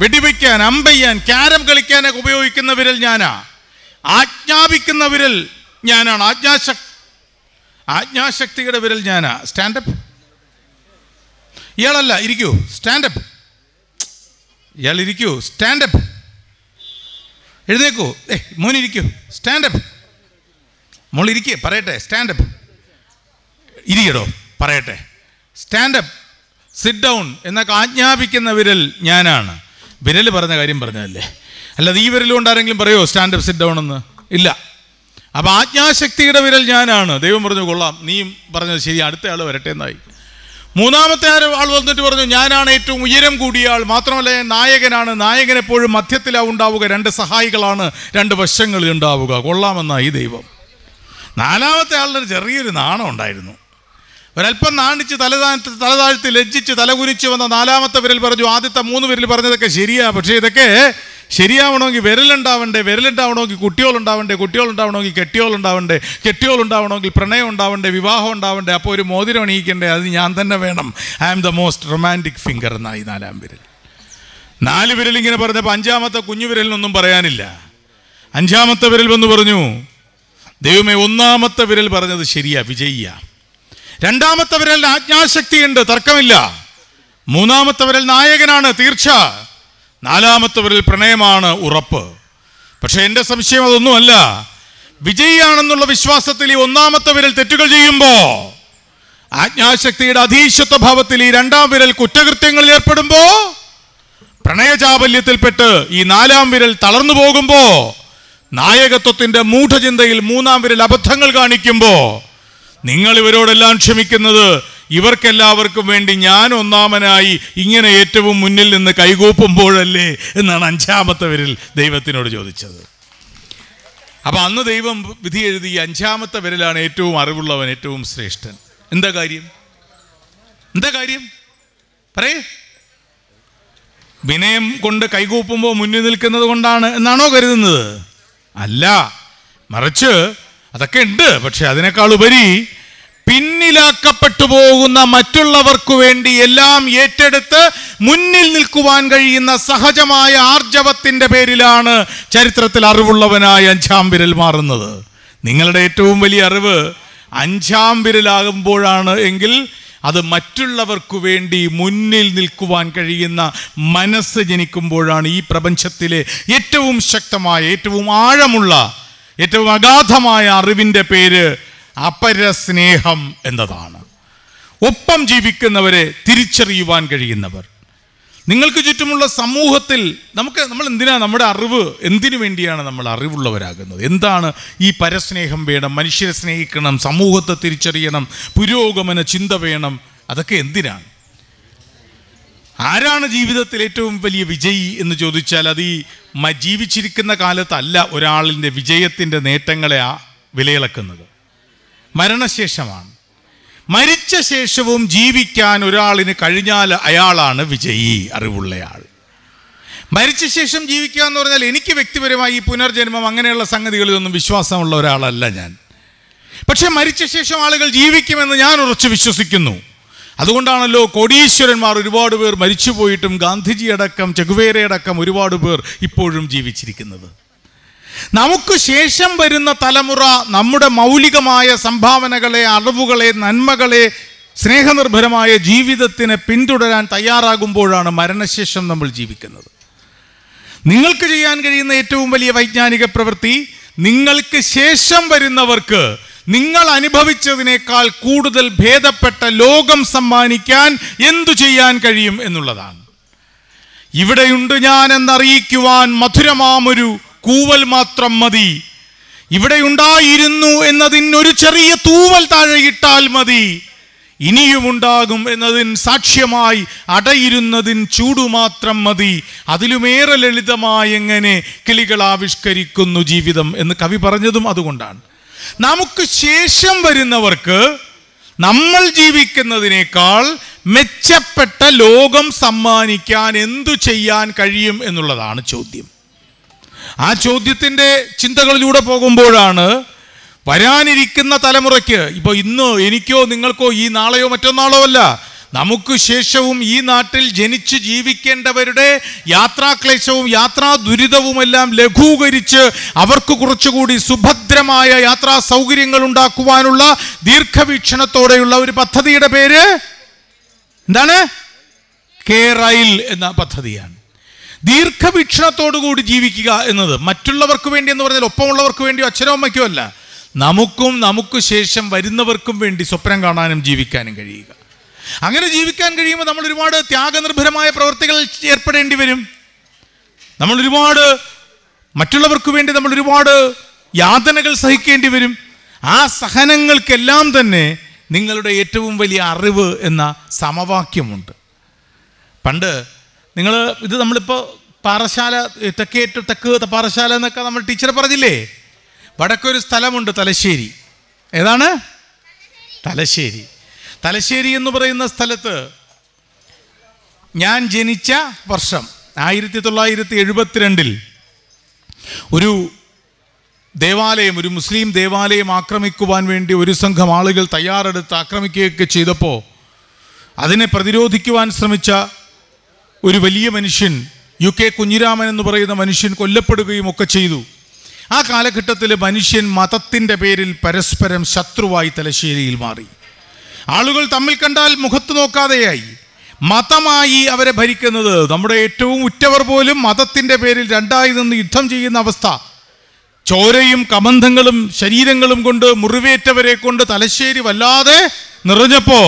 Speaker 1: വെടിവയ്ക്കാൻ അമ്പയ്യാൻ ക്യാരം കളിക്കാനൊക്കെ ഉപയോഗിക്കുന്ന വിരൽ ഞാനാ ആജ്ഞാപിക്കുന്ന വിരൽ ഞാനാണ് ആജ്ഞാശക് ആജ്ഞാശക്തിയുടെ വിരൽ ഞാനാ സ്റ്റാൻഡപ്പ് ഇയാളല്ല ഇരിക്കൂ സ്റ്റാൻഡപ്പ് ഇയാൾ ഇരിക്കൂ സ്റ്റാൻഡപ്പ് എഴുതേക്കൂ ഏ മോനിരിക്കൂ ഇരിക്കൂ സ്റ്റാൻഡപ്പ് മോളിരിക്കേ ഇരിക്കേ പറയട്ടെ സ്റ്റാൻഡപ്പ് ഇരിക്കടോ പറയട്ടെ സ്റ്റാൻഡപ്പ് സിറ്റ് ഡൗൺ എന്നൊക്കെ ആജ്ഞാപിക്കുന്ന വിരൽ ഞാനാണ് വിരൽ പറഞ്ഞ കാര്യം പറഞ്ഞതല്ലേ അല്ലാതെ ഈ വിരലുകൊണ്ട് ആരെങ്കിലും പറയുമോ സ്റ്റാൻഡപ്പ് സിറ്റ് ഡൗൺ എന്ന് ഇല്ല അപ്പോൾ ആജ്ഞാശക്തിയുടെ വിരൽ ഞാനാണ് ദൈവം പറഞ്ഞു കൊള്ളാം നീയും പറഞ്ഞത് ശരി അടുത്ത ആൾ വരട്ടെ എന്നായി മൂന്നാമത്തെ ആൾ വന്നിട്ട് പറഞ്ഞു ഞാനാണ് ഏറ്റവും ഉയരം കൂടിയ ആൾ മാത്രമല്ല ഞാൻ നായകനാണ് നായകൻ എപ്പോഴും മധ്യത്തിലാണ് ഉണ്ടാവുക രണ്ട് സഹായികളാണ് രണ്ട് വശങ്ങളിൽ ഉണ്ടാവുക കൊള്ളാമെന്നായി ദൈവം നാലാമത്തെ ആളിനൊരു ചെറിയൊരു നാണം ഉണ്ടായിരുന്നു ഒരല്പം നാണിച്ച് തലതാ തലതാഴ്ത്തി ലജ്ജിച്ച് തലകുനിച്ച് വന്ന നാലാമത്തെ വിരൽ പറഞ്ഞു ആദ്യത്തെ മൂന്ന് വിരൽ പറഞ്ഞതൊക്കെ ശരിയാ പക്ഷേ ഇതൊക്കെ ശരിയാവണമെങ്കിൽ വിരലുണ്ടാവണ്ടേ വിരലുണ്ടാവണമെങ്കിൽ കുട്ടികളുണ്ടാവണ്ടേ കുട്ടികളുണ്ടാവണമെങ്കിൽ കെട്ടിയോളുണ്ടാവണ്ടേ ഉണ്ടാവണമെങ്കിൽ പ്രണയം ഉണ്ടാവണ്ടേ വിവാഹം ഉണ്ടാവണ്ടേ അപ്പോൾ ഒരു മോതിരം അണിയിക്കണ്ടേ അത് ഞാൻ തന്നെ വേണം I am the most romantic finger എന്നായി നാലാം വിരൽ നാല് വിരൽ ഇങ്ങനെ പറഞ്ഞപ്പോൾ അഞ്ചാമത്തെ കുഞ്ഞു വിരലിനൊന്നും പറയാനില്ല അഞ്ചാമത്തെ വിരൽ വന്ന് പറഞ്ഞു ദൈവമേ ഒന്നാമത്തെ വിരൽ പറഞ്ഞത് ശരിയാ വിജയിയാ രണ്ടാമത്തെ ആജ്ഞാശക്തി ആജ്ഞാശക്തിയുണ്ട് തർക്കമില്ല മൂന്നാമത്തെ നായകനാണ് തീർച്ച നാലാമത്തെ പ്രണയമാണ് ഉറപ്പ് പക്ഷേ എൻ്റെ സംശയം അതൊന്നുമല്ല വിജയിയാണെന്നുള്ള വിശ്വാസത്തിൽ ഈ ഒന്നാമത്തെ വിരൽ തെറ്റുകൾ ചെയ്യുമ്പോൾ ആജ്ഞാശക്തിയുടെ അധീശത്വ ഭാവത്തിൽ ഈ രണ്ടാം വിരൽ കുറ്റകൃത്യങ്ങളിൽ ഏർപ്പെടുമ്പോൾ പ്രണയചാബല്യത്തിൽപ്പെട്ട് ഈ നാലാം വിരൽ തളർന്നു പോകുമ്പോൾ നായകത്വത്തിൻ്റെ മൂഢചിന്തയിൽ മൂന്നാം വിരൽ അബദ്ധങ്ങൾ കാണിക്കുമ്പോൾ നിങ്ങൾ ഇവരോടെല്ലാം ക്ഷമിക്കുന്നത് ഇവർക്കെല്ലാവർക്കും വേണ്ടി ഞാൻ ഒന്നാമനായി ഇങ്ങനെ ഏറ്റവും മുന്നിൽ നിന്ന് കൈകൂപ്പുമ്പോഴല്ലേ എന്നാണ് അഞ്ചാമത്തെ ദൈവത്തിനോട് ചോദിച്ചത് അപ്പൊ അന്ന് ദൈവം വിധി എഴുതി അഞ്ചാമത്തെ വിരലാണ് ഏറ്റവും അറിവുള്ളവൻ ഏറ്റവും ശ്രേഷ്ഠൻ എന്താ കാര്യം എന്താ കാര്യം പറയേ വിനയം കൊണ്ട് കൈകൂപ്പുമ്പോൾ മുന്നിൽ നിൽക്കുന്നത് കൊണ്ടാണ് എന്നാണോ കരുതുന്നത് അല്ല മറിച്ച് അതൊക്കെ ഉണ്ട് പക്ഷെ അതിനേക്കാൾ ഉപരി പിന്നിലാക്കപ്പെട്ടു പോകുന്ന മറ്റുള്ളവർക്കു വേണ്ടി എല്ലാം ഏറ്റെടുത്ത് മുന്നിൽ നിൽക്കുവാൻ കഴിയുന്ന സഹജമായ ആർജവത്തിൻ്റെ പേരിലാണ് ചരിത്രത്തിൽ അറിവുള്ളവനായ അഞ്ചാം വിരൽ മാറുന്നത് നിങ്ങളുടെ ഏറ്റവും വലിയ അറിവ് അഞ്ചാം വിരലാകുമ്പോഴാണ് എങ്കിൽ അത് മറ്റുള്ളവർക്കു വേണ്ടി മുന്നിൽ നിൽക്കുവാൻ കഴിയുന്ന മനസ്സ് ജനിക്കുമ്പോഴാണ് ഈ പ്രപഞ്ചത്തിലെ ഏറ്റവും ശക്തമായ ഏറ്റവും ആഴമുള്ള ഏറ്റവും അഗാധമായ അറിവിൻ്റെ പേര് അപരസ്നേഹം എന്നതാണ് ഒപ്പം ജീവിക്കുന്നവരെ തിരിച്ചറിയുവാൻ കഴിയുന്നവർ നിങ്ങൾക്ക് ചുറ്റുമുള്ള സമൂഹത്തിൽ നമുക്ക് നമ്മൾ എന്തിനാ നമ്മുടെ അറിവ് എന്തിനു വേണ്ടിയാണ് നമ്മൾ അറിവുള്ളവരാകുന്നത് എന്താണ് ഈ പരസ്നേഹം വേണം മനുഷ്യരെ സ്നേഹിക്കണം സമൂഹത്തെ തിരിച്ചറിയണം പുരോഗമന ചിന്ത വേണം അതൊക്കെ എന്തിനാണ് ആരാണ് ജീവിതത്തിൽ ഏറ്റവും വലിയ വിജയി എന്ന് ചോദിച്ചാൽ അത് ഈ ജീവിച്ചിരിക്കുന്ന കാലത്തല്ല ഒരാളിൻ്റെ വിജയത്തിൻ്റെ നേട്ടങ്ങളെ വിലയിളക്കുന്നത് മരണശേഷമാണ് മരിച്ച ശേഷവും ജീവിക്കാൻ ഒരാളിന് കഴിഞ്ഞാൽ അയാളാണ് വിജയി അറിവുള്ളയാൾ മരിച്ച ശേഷം ജീവിക്കുക എന്ന് പറഞ്ഞാൽ എനിക്ക് വ്യക്തിപരമായി ഈ പുനർജന്മം അങ്ങനെയുള്ള സംഗതികളിലൊന്നും വിശ്വാസമുള്ള ഒരാളല്ല ഞാൻ പക്ഷേ മരിച്ച ശേഷം ആളുകൾ ജീവിക്കുമെന്ന് ഞാൻ ഉറച്ചു വിശ്വസിക്കുന്നു അതുകൊണ്ടാണല്ലോ കോടീശ്വരന്മാർ ഒരുപാട് പേർ മരിച്ചുപോയിട്ടും ഗാന്ധിജി അടക്കം ചെഗുവേരയടക്കം ഒരുപാട് പേർ ഇപ്പോഴും ജീവിച്ചിരിക്കുന്നത് നമുക്ക് ശേഷം വരുന്ന തലമുറ നമ്മുടെ മൗലികമായ സംഭാവനകളെ അറിവുകളെ നന്മകളെ സ്നേഹനിർഭരമായ ജീവിതത്തിനെ പിന്തുടരാൻ തയ്യാറാകുമ്പോഴാണ് മരണശേഷം നമ്മൾ ജീവിക്കുന്നത് നിങ്ങൾക്ക് ചെയ്യാൻ കഴിയുന്ന ഏറ്റവും വലിയ വൈജ്ഞാനിക പ്രവൃത്തി നിങ്ങൾക്ക് ശേഷം വരുന്നവർക്ക് നിങ്ങൾ അനുഭവിച്ചതിനേക്കാൾ കൂടുതൽ ഭേദപ്പെട്ട ലോകം സമ്മാനിക്കാൻ എന്തു ചെയ്യാൻ കഴിയും എന്നുള്ളതാണ് ഇവിടെയുണ്ട് ഞാൻ എന്നറിയിക്കുവാൻ മധുരമാമൊരു കൂവൽ മാത്രം മതി ഇവിടെയുണ്ടായിരുന്നു എന്നതിന് ഒരു ചെറിയ തൂവൽ താഴെയിട്ടാൽ മതി ഇനിയും ഉണ്ടാകും എന്നതിന് സാക്ഷ്യമായി അടയിരുന്നതിൻ ചൂടുമാത്രം മതി അതിലുമേറെ ലളിതമായി എങ്ങനെ കിളികൾ ആവിഷ്കരിക്കുന്നു ജീവിതം എന്ന് കവി പറഞ്ഞതും അതുകൊണ്ടാണ് നമുക്ക് ശേഷം വരുന്നവർക്ക് നമ്മൾ ജീവിക്കുന്നതിനേക്കാൾ മെച്ചപ്പെട്ട ലോകം സമ്മാനിക്കാൻ എന്തു ചെയ്യാൻ കഴിയും എന്നുള്ളതാണ് ചോദ്യം ആ ചോദ്യത്തിൻ്റെ ചിന്തകളിലൂടെ പോകുമ്പോഴാണ് വരാനിരിക്കുന്ന തലമുറയ്ക്ക് ഇപ്പോൾ ഇന്നോ എനിക്കോ നിങ്ങൾക്കോ ഈ നാളെയോ മറ്റന്നാളോ അല്ല നമുക്ക് ശേഷവും ഈ നാട്ടിൽ ജനിച്ച് ജീവിക്കേണ്ടവരുടെ യാത്രാക്ലേശവും യാത്രാ ദുരിതവുമെല്ലാം ലഘൂകരിച്ച് അവർക്ക് കുറച്ചുകൂടി സുഭദ്രമായ യാത്രാ സൗകര്യങ്ങൾ ഉണ്ടാക്കുവാനുള്ള ദീർഘവീക്ഷണത്തോടെയുള്ള ഒരു പദ്ധതിയുടെ പേര് എന്താണ് കേറയിൽ എന്ന പദ്ധതിയാണ് ദീർഘവീക്ഷണത്തോടുകൂടി ജീവിക്കുക എന്നത് മറ്റുള്ളവർക്ക് വേണ്ടി എന്ന് പറഞ്ഞാൽ ഒപ്പമുള്ളവർക്ക് വേണ്ടിയോ അച്ഛനോ അമ്മയ്ക്കോ അല്ല നമുക്കും നമുക്ക് ശേഷം വരുന്നവർക്കും വേണ്ടി സ്വപ്നം കാണാനും ജീവിക്കാനും കഴിയുക അങ്ങനെ ജീവിക്കാൻ കഴിയുമ്പോൾ നമ്മൾ ഒരുപാട് ത്യാഗനിർഭരമായ പ്രവൃത്തികൾ ഏർപ്പെടേണ്ടി വരും നമ്മൾ ഒരുപാട് മറ്റുള്ളവർക്ക് വേണ്ടി നമ്മൾ ഒരുപാട് യാതനകൾ സഹിക്കേണ്ടി വരും ആ സഹനങ്ങൾക്കെല്ലാം തന്നെ നിങ്ങളുടെ ഏറ്റവും വലിയ അറിവ് എന്ന സമവാക്യമുണ്ട് പണ്ട് നിങ്ങൾ ഇത് നമ്മളിപ്പോൾ പാറശാല തെക്കേറ്റ തെക്ക് പാറശാല എന്നൊക്കെ നമ്മൾ ടീച്ചർ പറഞ്ഞില്ലേ വടക്കൊരു സ്ഥലമുണ്ട് തലശ്ശേരി ഏതാണ് തലശ്ശേരി തലശ്ശേരി എന്ന് പറയുന്ന സ്ഥലത്ത് ഞാൻ ജനിച്ച വർഷം ആയിരത്തി തൊള്ളായിരത്തി എഴുപത്തിരണ്ടിൽ ഒരു ദേവാലയം ഒരു മുസ്ലിം ദേവാലയം ആക്രമിക്കുവാൻ വേണ്ടി ഒരു സംഘം ആളുകൾ തയ്യാറെടുത്ത് ആക്രമിക്കുകയൊക്കെ ചെയ്തപ്പോൾ അതിനെ പ്രതിരോധിക്കുവാൻ ശ്രമിച്ച ഒരു വലിയ മനുഷ്യൻ യു കെ കുഞ്ഞിരാമൻ എന്ന് പറയുന്ന മനുഷ്യൻ കൊല്ലപ്പെടുകയും ഒക്കെ ചെയ്തു ആ കാലഘട്ടത്തിൽ മനുഷ്യൻ മതത്തിൻ്റെ പേരിൽ പരസ്പരം ശത്രുവായി തലശ്ശേരിയിൽ മാറി ആളുകൾ തമ്മിൽ കണ്ടാൽ മുഖത്ത് നോക്കാതെയായി മതമായി അവരെ ഭരിക്കുന്നത് നമ്മുടെ ഏറ്റവും ഉറ്റവർ പോലും മതത്തിൻ്റെ പേരിൽ രണ്ടായി നിന്ന് യുദ്ധം ചെയ്യുന്ന അവസ്ഥ ചോരയും കമന്ധങ്ങളും ശരീരങ്ങളും കൊണ്ട് മുറിവേറ്റവരെ കൊണ്ട് തലശ്ശേരി വല്ലാതെ നിറഞ്ഞപ്പോൾ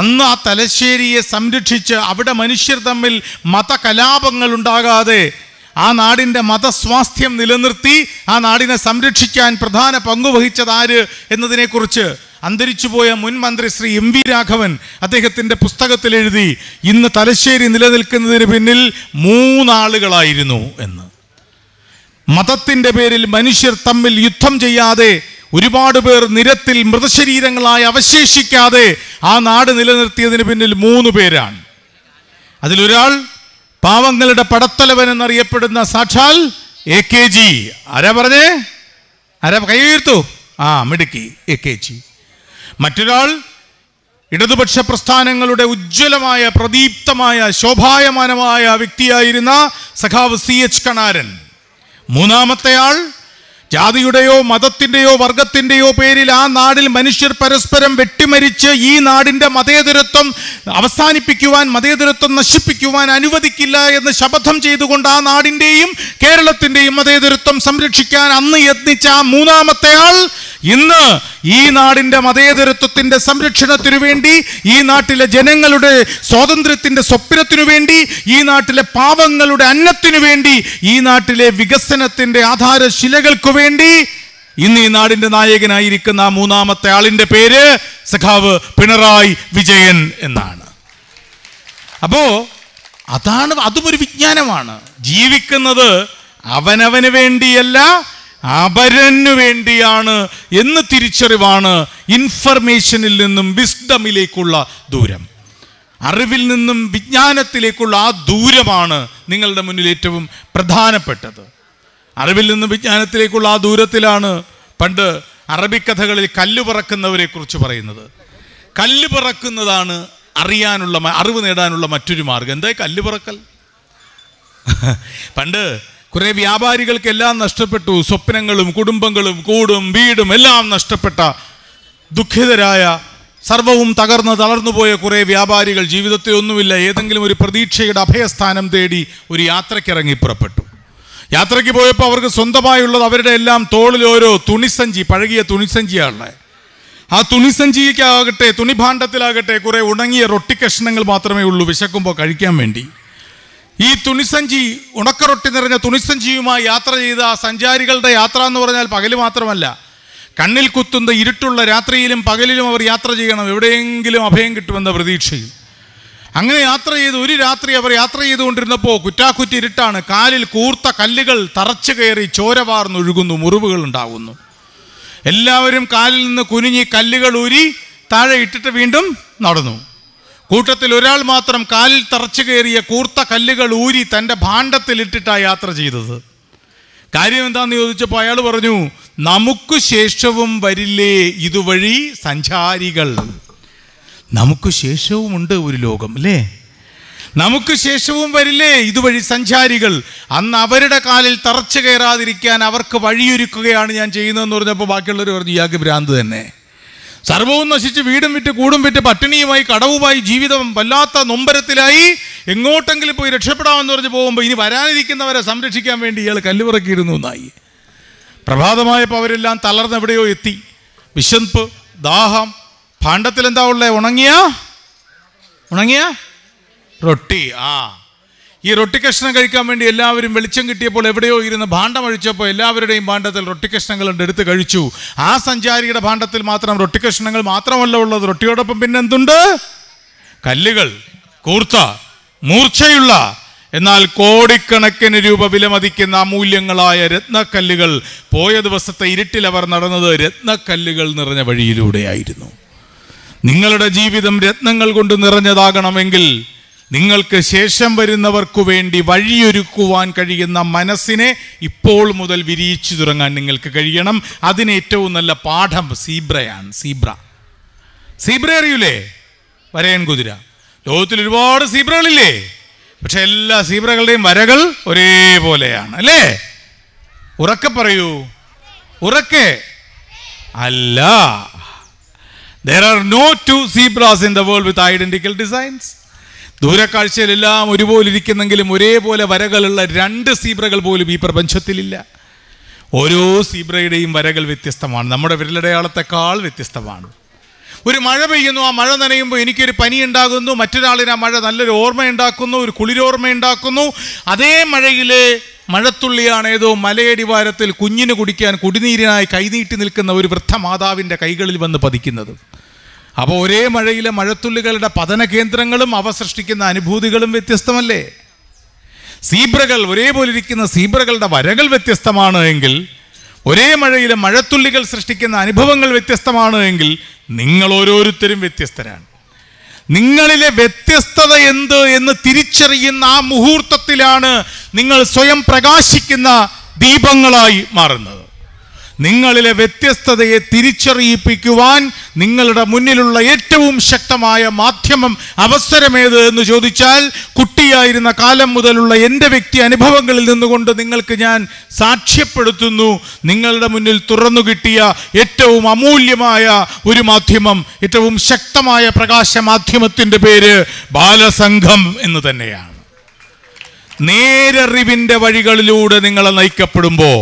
Speaker 1: അന്ന് ആ തലശ്ശേരിയെ സംരക്ഷിച്ച് അവിടെ മനുഷ്യർ തമ്മിൽ മതകലാപങ്ങൾ ഉണ്ടാകാതെ ആ നാടിൻ്റെ മതസ്വാസ്ഥ്യം നിലനിർത്തി ആ നാടിനെ സംരക്ഷിക്കാൻ പ്രധാന പങ്കുവഹിച്ചതാര് എന്നതിനെക്കുറിച്ച് അന്തരിച്ചുപോയ മുൻ മന്ത്രി ശ്രീ എം വി രാഘവൻ അദ്ദേഹത്തിൻ്റെ പുസ്തകത്തിൽ എഴുതി ഇന്ന് തലശ്ശേരി നിലനിൽക്കുന്നതിന് പിന്നിൽ മൂന്നാളുകളായിരുന്നു എന്ന് മതത്തിൻ്റെ പേരിൽ മനുഷ്യർ തമ്മിൽ യുദ്ധം ചെയ്യാതെ ഒരുപാട് പേർ നിരത്തിൽ മൃതശരീരങ്ങളായി അവശേഷിക്കാതെ ആ നാട് നിലനിർത്തിയതിന് പിന്നിൽ മൂന്ന് പേരാണ് അതിലൊരാൾ പാവങ്ങളുടെ പടത്തലവൻ എന്നറിയപ്പെടുന്ന സാക്ഷാൽ എ കെ ജി ആരാ പറഞ്ഞേ ആരാ കൈ ഉയർത്തു ആ മിടുക്കി എ കെ ജി മറ്റൊരാൾ ഇടതുപക്ഷ പ്രസ്ഥാനങ്ങളുടെ ഉജ്ജ്വലമായ പ്രദീപ്തമായ ശോഭായമാനമായ വ്യക്തിയായിരുന്ന സഖാവ് സി എച്ച് കണാരൻ മൂന്നാമത്തെയാൾ ജാതിയുടെയോ മതത്തിൻ്റെയോ വർഗത്തിൻ്റെയോ പേരിൽ ആ നാടിൽ മനുഷ്യർ പരസ്പരം വെട്ടിമരിച്ച് ഈ നാടിൻ്റെ മതേതരത്വം അവസാനിപ്പിക്കുവാൻ മതേതരത്വം നശിപ്പിക്കുവാൻ അനുവദിക്കില്ല എന്ന് ശപഥം ചെയ്തുകൊണ്ട് ആ നാടിൻ്റെയും കേരളത്തിൻ്റെയും മതേതരത്വം സംരക്ഷിക്കാൻ അന്ന് യത്നിച്ച ആ മൂന്നാമത്തെ ആൾ ഇന്ന് ഈ നാടിൻ്റെ മതേതരത്വത്തിൻ്റെ സംരക്ഷണത്തിനു വേണ്ടി ഈ നാട്ടിലെ ജനങ്ങളുടെ സ്വാതന്ത്ര്യത്തിൻ്റെ സ്വപ്നത്തിനു വേണ്ടി ഈ നാട്ടിലെ പാവങ്ങളുടെ അന്നത്തിനു വേണ്ടി ഈ നാട്ടിലെ വികസനത്തിൻ്റെ ആധാരശിലകൾക്കു വേണ്ടി ഇന്ന് ഈ നാടിൻ്റെ നായകനായിരിക്കുന്ന ആ മൂന്നാമത്തെ ആളിൻ്റെ പേര് സഖാവ് പിണറായി വിജയൻ എന്നാണ് അപ്പോൾ അതാണ് അതും ഒരു വിജ്ഞാനമാണ് ജീവിക്കുന്നത് അവനവന് വേണ്ടിയല്ല അപരനു വേണ്ടിയാണ് എന്ന് തിരിച്ചറിവാണ് ഇൻഫർമേഷനിൽ നിന്നും വിസ്ഡമിലേക്കുള്ള ദൂരം അറിവിൽ നിന്നും വിജ്ഞാനത്തിലേക്കുള്ള ആ ദൂരമാണ് നിങ്ങളുടെ മുന്നിൽ ഏറ്റവും പ്രധാനപ്പെട്ടത് അറിവിൽ നിന്നും വിജ്ഞാനത്തിലേക്കുള്ള ആ ദൂരത്തിലാണ് പണ്ട് അറബിക്കഥകളിൽ കല്ല് പറക്കുന്നവരെ കുറിച്ച് പറയുന്നത് കല്ല് പറക്കുന്നതാണ് അറിയാനുള്ള അറിവ് നേടാനുള്ള മറ്റൊരു മാർഗം എന്തായി കല്ല് പറക്കൽ (laughs) പണ്ട് കുറെ വ്യാപാരികൾക്ക് എല്ലാം നഷ്ടപ്പെട്ടു സ്വപ്നങ്ങളും കുടുംബങ്ങളും കൂടും വീടും എല്ലാം നഷ്ടപ്പെട്ട ദുഃഖിതരായ സർവവും തകർന്ന് തളർന്നുപോയ കുറേ വ്യാപാരികൾ ജീവിതത്തിൽ ഒന്നുമില്ല ഏതെങ്കിലും ഒരു പ്രതീക്ഷയുടെ അഭയസ്ഥാനം തേടി ഒരു യാത്രക്കിറങ്ങി പുറപ്പെട്ടു യാത്രയ്ക്ക് പോയപ്പോൾ അവർക്ക് സ്വന്തമായുള്ളത് അവരുടെ എല്ലാം തോളിൽ ഓരോ തുണിസഞ്ചി പഴകിയ തുണിസഞ്ചിയാണ് ആ തുണിസഞ്ചിക്കാകട്ടെ തുണിഭാണ്ഡത്തിലാകട്ടെ കുറേ ഉണങ്ങിയ റൊട്ടി കഷ്ണങ്ങൾ മാത്രമേ ഉള്ളൂ വിശക്കുമ്പോൾ കഴിക്കാൻ വേണ്ടി ഈ തുണിസഞ്ചി ഉണക്കറൊട്ടി നിറഞ്ഞ തുണിസഞ്ചിയുമായി യാത്ര ചെയ്ത സഞ്ചാരികളുടെ യാത്ര എന്ന് പറഞ്ഞാൽ പകല് മാത്രമല്ല കണ്ണിൽ കുത്തുന്ന ഇരുട്ടുള്ള രാത്രിയിലും പകലിലും അവർ യാത്ര ചെയ്യണം എവിടെയെങ്കിലും അഭയം കിട്ടുമെന്ന പ്രതീക്ഷയിൽ അങ്ങനെ യാത്ര ചെയ്ത് ഒരു രാത്രി അവർ യാത്ര ചെയ്തുകൊണ്ടിരുന്നപ്പോൾ കുറ്റാക്കുറ്റി ഇരുട്ടാണ് കാലിൽ കൂർത്ത കല്ലുകൾ തറച്ചു കയറി ചോരവാർന്നൊഴുകുന്നു മുറിവുകൾ ഉണ്ടാകുന്നു എല്ലാവരും കാലിൽ നിന്ന് കുനിഞ്ഞ് കല്ലുകൾ ഊരി താഴെ ഇട്ടിട്ട് വീണ്ടും നടന്നു കൂട്ടത്തിൽ ഒരാൾ മാത്രം കാലിൽ തറച്ചു കയറിയ കൂർത്ത കല്ലുകൾ ഊരി തൻ്റെ ഭാണ്ഡത്തിലിട്ടിട്ടാണ് യാത്ര ചെയ്തത് കാര്യം എന്താണെന്ന് ചോദിച്ചപ്പോൾ അയാൾ പറഞ്ഞു നമുക്ക് ശേഷവും വരില്ലേ ഇതുവഴി സഞ്ചാരികൾ നമുക്ക് ശേഷവുമുണ്ട് ഒരു ലോകം അല്ലേ നമുക്ക് ശേഷവും വരില്ലേ ഇതുവഴി സഞ്ചാരികൾ അന്ന് അവരുടെ കാലിൽ തറച്ചു കയറാതിരിക്കാൻ അവർക്ക് വഴിയൊരുക്കുകയാണ് ഞാൻ ചെയ്യുന്നതെന്ന് പറഞ്ഞപ്പോൾ ബാക്കിയുള്ളവർ പറഞ്ഞു ഇയാൾക്ക് ഭ്രാന്ത് തന്നെ സർവവും നശിച്ച് വീടും വിറ്റ് കൂടും വിറ്റ് പട്ടിണിയുമായി കടവുമായി ജീവിതം വല്ലാത്ത നൊമ്പരത്തിലായി എങ്ങോട്ടെങ്കിലും പോയി രക്ഷപ്പെടാമെന്ന് പറഞ്ഞ് പോകുമ്പോൾ ഇനി വരാനിരിക്കുന്നവരെ സംരക്ഷിക്കാൻ വേണ്ടി ഇയാൾ കല്ലുറക്കിയിരുന്നു എന്നായി പ്രഭാതമായപ്പോൾ അവരെല്ലാം എവിടെയോ എത്തി വിശപ്പ് ദാഹം ഭാണ്ഡത്തിൽ എന്താ ഉള്ളത് ഉണങ്ങിയ ഉണങ്ങിയ റൊട്ടി ആ ഈ റൊട്ടി കഷ്ണം കഴിക്കാൻ വേണ്ടി എല്ലാവരും വെളിച്ചം കിട്ടിയപ്പോൾ എവിടെയോ ഇരുന്ന് ഭാണ്ഡം അഴിച്ചപ്പോൾ എല്ലാവരുടെയും ഭാണ്ഡത്തിൽ ഉണ്ട് എടുത്ത് കഴിച്ചു ആ സഞ്ചാരിയുടെ ഭാണ്ഡത്തിൽ മാത്രം റൊട്ടി കഷ്ണങ്ങൾ മാത്രമല്ല ഉള്ളത് റൊട്ടിയോടൊപ്പം പിന്നെ എന്തുണ്ട് കല്ലുകൾ കൂർത്ത മൂർച്ചയുള്ള എന്നാൽ കോടിക്കണക്കിന് രൂപ വിലമതിക്കുന്ന അമൂല്യങ്ങളായ രത്നക്കല്ലുകൾ പോയ ദിവസത്തെ ഇരുട്ടിൽ അവർ നടന്നത് രത്നക്കല്ലുകൾ നിറഞ്ഞ വഴിയിലൂടെയായിരുന്നു നിങ്ങളുടെ ജീവിതം രത്നങ്ങൾ കൊണ്ട് നിറഞ്ഞതാകണമെങ്കിൽ നിങ്ങൾക്ക് ശേഷം വരുന്നവർക്കു വേണ്ടി വഴിയൊരുക്കുവാൻ കഴിയുന്ന മനസ്സിനെ ഇപ്പോൾ മുതൽ വിരിയിച്ചു തുടങ്ങാൻ നിങ്ങൾക്ക് കഴിയണം അതിന് ഏറ്റവും നല്ല പാഠം സീബ്രയാണ് സീബ്ര സീബ്ര അറിയൂലേ വരയൻ കുതിര ലോകത്തിൽ ഒരുപാട് സീബ്രകളില്ലേ പക്ഷെ എല്ലാ സീബ്രകളുടെയും വരകൾ ഒരേപോലെയാണ് അല്ലേ ഉറക്കെ പറയൂ ഉറക്കെ അല്ല there are no two zebras in the world with identical designs ദൂരക്കാഴ്ചയിലെല്ലാം ഒരുപോലെ ഇരിക്കുന്നെങ്കിലും ഒരേപോലെ വരകളുള്ള രണ്ട് സീബ്രകൾ പോലും ഈ പ്രപഞ്ചത്തിലില്ല ഓരോ സീബ്രയുടെയും വരകൾ വ്യത്യസ്തമാണ് നമ്മുടെ വിരലടയാളത്തെക്കാൾ വ്യത്യസ്തമാണ് ഒരു മഴ പെയ്യുന്നു ആ മഴ നനയുമ്പോൾ എനിക്കൊരു പനി ഉണ്ടാകുന്നു മറ്റൊരാളിന് ആ മഴ നല്ലൊരു ഓർമ്മയുണ്ടാക്കുന്നു ഒരു കുളിരോർമ്മ ഉണ്ടാക്കുന്നു അതേ മഴയിലെ മഴത്തുള്ളിയാണ് ഏതോ മലയടിവാരത്തിൽ കുഞ്ഞിന് കുടിക്കാൻ കുടിനീരിനായി കൈനീട്ടി നിൽക്കുന്ന ഒരു വൃദ്ധ മാതാവിൻ്റെ കൈകളിൽ വന്ന് പതിക്കുന്നത് അപ്പോൾ ഒരേ മഴയിലെ മഴത്തുള്ളികളുടെ പതന കേന്ദ്രങ്ങളും അവ സൃഷ്ടിക്കുന്ന അനുഭൂതികളും വ്യത്യസ്തമല്ലേ സീബ്രകൾ ഒരേപോലെ ഇരിക്കുന്ന സീബ്രകളുടെ വരകൾ വ്യത്യസ്തമാണ് എങ്കിൽ ഒരേ മഴയിലെ മഴത്തുള്ളികൾ സൃഷ്ടിക്കുന്ന അനുഭവങ്ങൾ വ്യത്യസ്തമാണ് എങ്കിൽ നിങ്ങൾ ഓരോരുത്തരും വ്യത്യസ്തരാണ് നിങ്ങളിലെ വ്യത്യസ്തത എന്ത് എന്ന് തിരിച്ചറിയുന്ന ആ മുഹൂർത്തത്തിലാണ് നിങ്ങൾ സ്വയം പ്രകാശിക്കുന്ന ദീപങ്ങളായി മാറുന്നത് നിങ്ങളിലെ വ്യത്യസ്തതയെ തിരിച്ചറിയിപ്പിക്കുവാൻ നിങ്ങളുടെ മുന്നിലുള്ള ഏറ്റവും ശക്തമായ മാധ്യമം അവസരമേത് എന്ന് ചോദിച്ചാൽ കുട്ടിയായിരുന്ന കാലം മുതലുള്ള എൻ്റെ വ്യക്തി അനുഭവങ്ങളിൽ നിന്നുകൊണ്ട് നിങ്ങൾക്ക് ഞാൻ സാക്ഷ്യപ്പെടുത്തുന്നു നിങ്ങളുടെ മുന്നിൽ തുറന്നു കിട്ടിയ ഏറ്റവും അമൂല്യമായ ഒരു മാധ്യമം ഏറ്റവും ശക്തമായ പ്രകാശ മാധ്യമത്തിൻ്റെ പേര് ബാലസംഘം എന്ന് തന്നെയാണ് നേരറിവിൻ്റെ വഴികളിലൂടെ നിങ്ങളെ നയിക്കപ്പെടുമ്പോൾ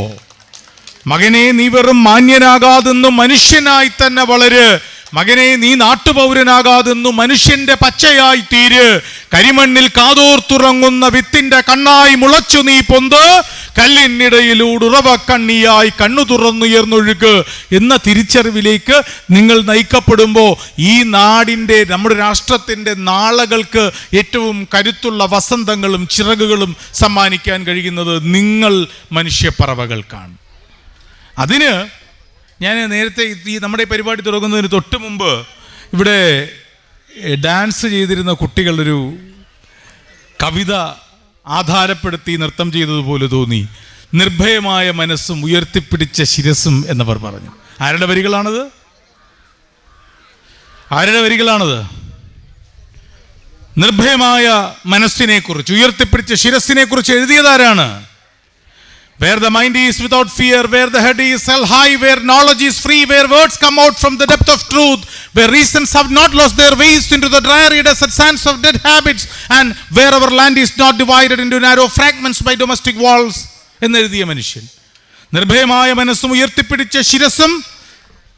Speaker 1: മകനെ നീ വെറും മാന്യനാകാതെന്നും മനുഷ്യനായി തന്നെ വളര് മകനെ നീ നാട്ടുപൗരനാകാതെന്നും മനുഷ്യന്റെ പച്ചയായി തീര് കരിമണ്ണിൽ കാതോർത്തുറങ്ങുന്ന വിത്തിന്റെ കണ്ണായി മുളച്ചു നീ പൊന്ത് കല്ലിനിടയിലൂടുറവ കണ്ണിയായി കണ്ണു തുറന്നുയർന്നൊഴുക്ക് എന്ന തിരിച്ചറിവിലേക്ക് നിങ്ങൾ നയിക്കപ്പെടുമ്പോൾ ഈ നാടിൻ്റെ നമ്മുടെ രാഷ്ട്രത്തിൻ്റെ നാളകൾക്ക് ഏറ്റവും കരുത്തുള്ള വസന്തങ്ങളും ചിറകുകളും സമ്മാനിക്കാൻ കഴിയുന്നത് നിങ്ങൾ മനുഷ്യപ്പറവകൾക്കാണ് അതിന് ഞാൻ നേരത്തെ ഈ നമ്മുടെ ഈ പരിപാടി തുടങ്ങുന്നതിന് തൊട്ട് മുമ്പ് ഇവിടെ ഡാൻസ് ചെയ്തിരുന്ന കുട്ടികളൊരു കവിത ആധാരപ്പെടുത്തി നൃത്തം ചെയ്തതുപോലെ തോന്നി നിർഭയമായ മനസ്സും ഉയർത്തിപ്പിടിച്ച ശിരസും എന്നവർ പറഞ്ഞു ആരുടെ വരികളാണത് ആരുടെ വരികളാണത് നിർഭയമായ മനസ്സിനെക്കുറിച്ച് ഉയർത്തിപ്പിടിച്ച ശിരസിനെക്കുറിച്ച് എഴുതിയതാരാണ് Where the mind is without fear, where the head is held high, where knowledge is free, where words come out from the depth of truth, where reasons have not lost their ways into the dreary desert sands of dead habits, and where our land is not divided into narrow fragments by domestic walls എന്നെഴുതിയ മനുഷ്യൻ നിർഭയമായ മനസ്സും ഉയർത്തിപ്പിടിച്ച ശിരസും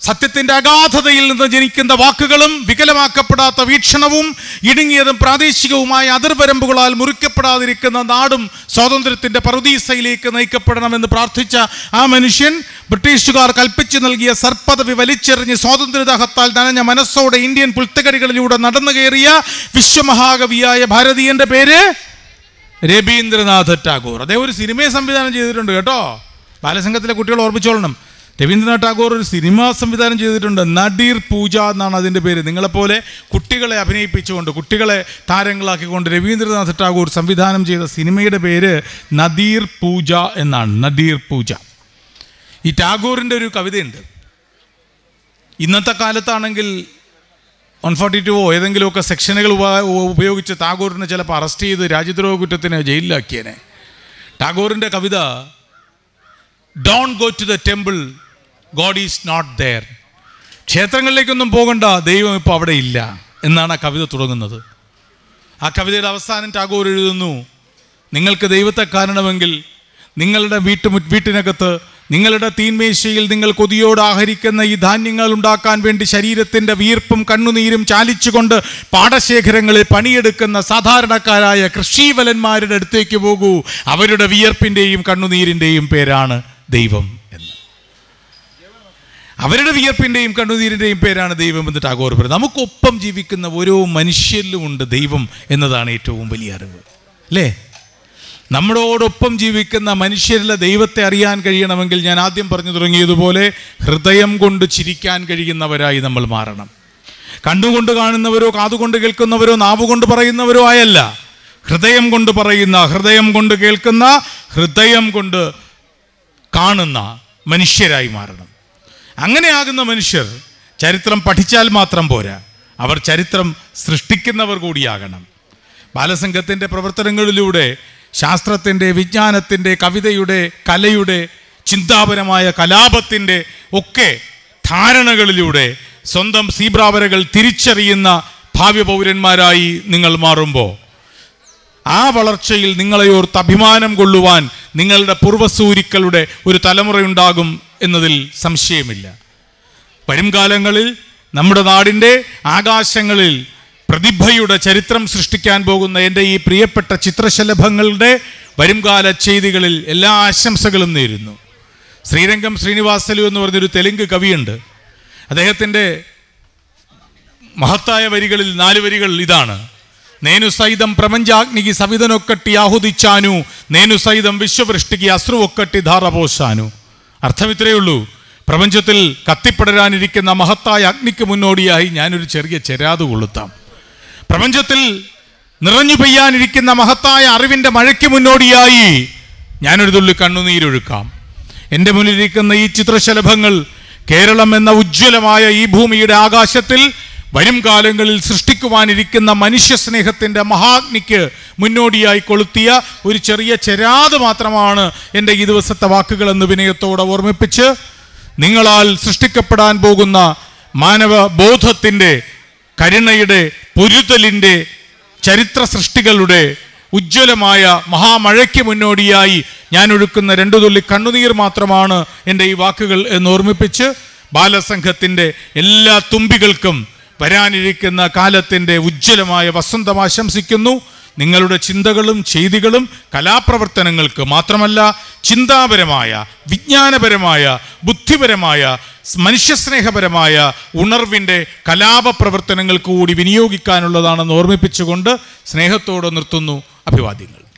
Speaker 1: സത്യത്തിൻ്റെ അഗാധതയിൽ നിന്ന് ജനിക്കുന്ന വാക്കുകളും വികലമാക്കപ്പെടാത്ത വീക്ഷണവും ഇടുങ്ങിയതും പ്രാദേശികവുമായ അതിർവരമ്പുകളാൽ മുറിക്കപ്പെടാതിരിക്കുന്ന നാടും സ്വാതന്ത്ര്യത്തിൻ്റെ പറുദീസയിലേക്ക് നയിക്കപ്പെടണമെന്ന് പ്രാർത്ഥിച്ച ആ മനുഷ്യൻ ബ്രിട്ടീഷുകാർ കൽപ്പിച്ചു നൽകിയ സർപ്പദവി വലിച്ചെറിഞ്ഞ് സ്വാതന്ത്ര്യദാഹത്താൽ നനഞ്ഞ മനസ്സോടെ ഇന്ത്യൻ പുൽത്തകടികളിലൂടെ നടന്നു കയറിയ വിശ്വമഹാകവിയായ ഭാരതീയൻ്റെ പേര് രവീന്ദ്രനാഥ് ടാഗോർ അദ്ദേഹം ഒരു സിനിമയെ സംവിധാനം ചെയ്തിട്ടുണ്ട് കേട്ടോ ബാലസംഘത്തിലെ കുട്ടികൾ ഓർമ്മിച്ചോളണം രവീന്ദ്രനാഥ് ടാഗോർ ഒരു സിനിമ സംവിധാനം ചെയ്തിട്ടുണ്ട് നടീർ പൂജ എന്നാണ് അതിൻ്റെ പേര് നിങ്ങളെപ്പോലെ കുട്ടികളെ അഭിനയിപ്പിച്ചുകൊണ്ട് കുട്ടികളെ താരങ്ങളാക്കിക്കൊണ്ട് രവീന്ദ്രനാഥ് ടാഗോർ സംവിധാനം ചെയ്ത സിനിമയുടെ പേര് നദീർ പൂജ എന്നാണ് നദീർ പൂജ ഈ ടാഗോറിൻ്റെ ഒരു കവിതയുണ്ട് ഇന്നത്തെ കാലത്താണെങ്കിൽ വൺ ഫോർട്ടി ടുവോ ഏതെങ്കിലുമൊക്കെ സെക്ഷനുകൾ ഉപയോഗിച്ച് ടാഗോറിനെ ചിലപ്പോൾ അറസ്റ്റ് ചെയ്ത് രാജ്യദ്രോഹ കുറ്റത്തിന് ജയിലിലാക്കിയേനെ ടാഗോറിൻ്റെ കവിത don't go to the temple god is not there ക്ഷേത്രങ്ങളിലേക്കൊന്നും പോകണ്ട ദൈവം ഇപ്പോൾ അവിടെ ഇല്ല എന്നാണ് ആ കവിത തുടങ്ങുന്നത് ആ കവിതയുടെ അവസാനം ടാഗോർ എഴുതുന്നു നിങ്ങൾക്ക് ദൈവത്തെ കാരണമെങ്കിൽ നിങ്ങളുടെ വീട്ടു വീട്ടിനകത്ത് നിങ്ങളുടെ തീന്മേശയിൽ നിങ്ങൾ കൊതിയോട് ആഹരിക്കുന്ന ഈ ധാന്യങ്ങൾ ഉണ്ടാക്കാൻ വേണ്ടി ശരീരത്തിൻ്റെ വീർപ്പും കണ്ണുനീരും ചാലിച്ചുകൊണ്ട് പാടശേഖരങ്ങളിൽ പണിയെടുക്കുന്ന സാധാരണക്കാരായ കൃഷിവലന്മാരുടെ അടുത്തേക്ക് പോകൂ അവരുടെ വിയർപ്പിൻ്റെയും കണ്ണുനീരിൻ്റെയും പേരാണ് ദൈവം അവരുടെ വിയർപ്പിൻ്റെയും കണ്ണുനീരിൻ്റെയും പേരാണ് ദൈവം എന്ന് ടാഗോർ പറയുന്നത് നമുക്കൊപ്പം ജീവിക്കുന്ന ഓരോ മനുഷ്യരിലും ഉണ്ട് ദൈവം എന്നതാണ് ഏറ്റവും വലിയ അറിവ് അല്ലേ നമ്മളോടൊപ്പം ജീവിക്കുന്ന മനുഷ്യരിലെ ദൈവത്തെ അറിയാൻ കഴിയണമെങ്കിൽ ഞാൻ ആദ്യം പറഞ്ഞു തുടങ്ങിയതുപോലെ ഹൃദയം കൊണ്ട് ചിരിക്കാൻ കഴിയുന്നവരായി നമ്മൾ മാറണം കണ്ണുകൊണ്ട് കാണുന്നവരോ കാതുകൊണ്ട് കേൾക്കുന്നവരോ നാവുകൊണ്ട് പറയുന്നവരോ ആയല്ല ഹൃദയം കൊണ്ട് പറയുന്ന ഹൃദയം കൊണ്ട് കേൾക്കുന്ന ഹൃദയം കൊണ്ട് കാണുന്ന മനുഷ്യരായി മാറണം അങ്ങനെയാകുന്ന മനുഷ്യർ ചരിത്രം പഠിച്ചാൽ മാത്രം പോരാ അവർ ചരിത്രം സൃഷ്ടിക്കുന്നവർ കൂടിയാകണം ബാലസംഘത്തിൻ്റെ പ്രവർത്തനങ്ങളിലൂടെ ശാസ്ത്രത്തിൻ്റെ വിജ്ഞാനത്തിൻ്റെ കവിതയുടെ കലയുടെ ചിന്താപരമായ കലാപത്തിൻ്റെ ഒക്കെ ധാരണകളിലൂടെ സ്വന്തം സീബ്രാവരകൾ തിരിച്ചറിയുന്ന ഭാവ്യ പൗരന്മാരായി നിങ്ങൾ മാറുമ്പോൾ ആ വളർച്ചയിൽ നിങ്ങളെയോർത്ത് അഭിമാനം കൊള്ളുവാൻ നിങ്ങളുടെ പൂർവ്വസൂരിക്കളുടെ ഒരു തലമുറയുണ്ടാകും എന്നതിൽ സംശയമില്ല വരും കാലങ്ങളിൽ നമ്മുടെ നാടിൻ്റെ ആകാശങ്ങളിൽ പ്രതിഭയുടെ ചരിത്രം സൃഷ്ടിക്കാൻ പോകുന്ന എൻ്റെ ഈ പ്രിയപ്പെട്ട ചിത്രശലഭങ്ങളുടെ വരുംകാല ചെയ്തികളിൽ എല്ലാ ആശംസകളും നേരുന്നു ശ്രീരംഗം ശ്രീനിവാസലു എന്ന് പറഞ്ഞൊരു തെലുങ്ക് കവിയുണ്ട് അദ്ദേഹത്തിൻ്റെ മഹത്തായ വരികളിൽ നാല് വരികൾ ഇതാണ് നേനു സൈതം പ്രപഞ്ചാഗ്നിക്ക് സവിതനൊക്കെട്ടി ആഹുദിച്ചാനു നേനു സൈതം വിശ്വവൃഷ്ടിക്ക് അശ്രുവൊക്കെട്ടി ധാരപോശാനു അർത്ഥം ഇത്രയേ ഉള്ളൂ പ്രപഞ്ചത്തിൽ കത്തിപ്പടരാനിരിക്കുന്ന മഹത്തായ അഗ്നിക്ക് മുന്നോടിയായി ഞാനൊരു ചെറിയ ചെരാത് കൊളുത്താം പ്രപഞ്ചത്തിൽ നിറഞ്ഞു പെയ്യാനിരിക്കുന്ന മഹത്തായ അറിവിൻ്റെ മഴയ്ക്ക് മുന്നോടിയായി ഞാനൊരു തുള്ളി കണ്ണുനീരൊഴുക്കാം എൻ്റെ മുന്നിലിരിക്കുന്ന ഈ ചിത്രശലഭങ്ങൾ കേരളം എന്ന ഉജ്ജ്വലമായ ഈ ഭൂമിയുടെ ആകാശത്തിൽ വരും കാലങ്ങളിൽ സൃഷ്ടിക്കുവാനിരിക്കുന്ന സ്നേഹത്തിൻ്റെ മഹാഗ്നിക്ക് മുന്നോടിയായി കൊളുത്തിയ ഒരു ചെറിയ ചെരാത് മാത്രമാണ് എൻ്റെ ഈ ദിവസത്തെ വാക്കുകളെന്ന് വിനയത്തോടെ ഓർമ്മിപ്പിച്ച് നിങ്ങളാൽ സൃഷ്ടിക്കപ്പെടാൻ പോകുന്ന ബോധത്തിൻ്റെ കരുണയുടെ പൊരുതലിൻ്റെ ചരിത്ര സൃഷ്ടികളുടെ ഉജ്ജ്വലമായ മഹാമഴയ്ക്ക് മുന്നോടിയായി ഞാൻ ഒഴുക്കുന്ന രണ്ടു തുള്ളി കണ്ണുനീർ മാത്രമാണ് എൻ്റെ ഈ വാക്കുകൾ എന്ന് ഓർമ്മിപ്പിച്ച് ബാലസംഘത്തിൻ്റെ എല്ലാ തുമ്പികൾക്കും വരാനിരിക്കുന്ന കാലത്തിൻ്റെ ഉജ്ജ്വലമായ വസന്തം ആശംസിക്കുന്നു നിങ്ങളുടെ ചിന്തകളും ചെയ്തികളും കലാപ്രവർത്തനങ്ങൾക്ക് മാത്രമല്ല ചിന്താപരമായ വിജ്ഞാനപരമായ ബുദ്ധിപരമായ മനുഷ്യസ്നേഹപരമായ ഉണർവിൻ്റെ കലാപ പ്രവർത്തനങ്ങൾക്ക് കൂടി വിനിയോഗിക്കാനുള്ളതാണെന്ന് ഓർമ്മിപ്പിച്ചുകൊണ്ട് സ്നേഹത്തോടെ നിർത്തുന്നു അഭിവാദ്യങ്ങൾ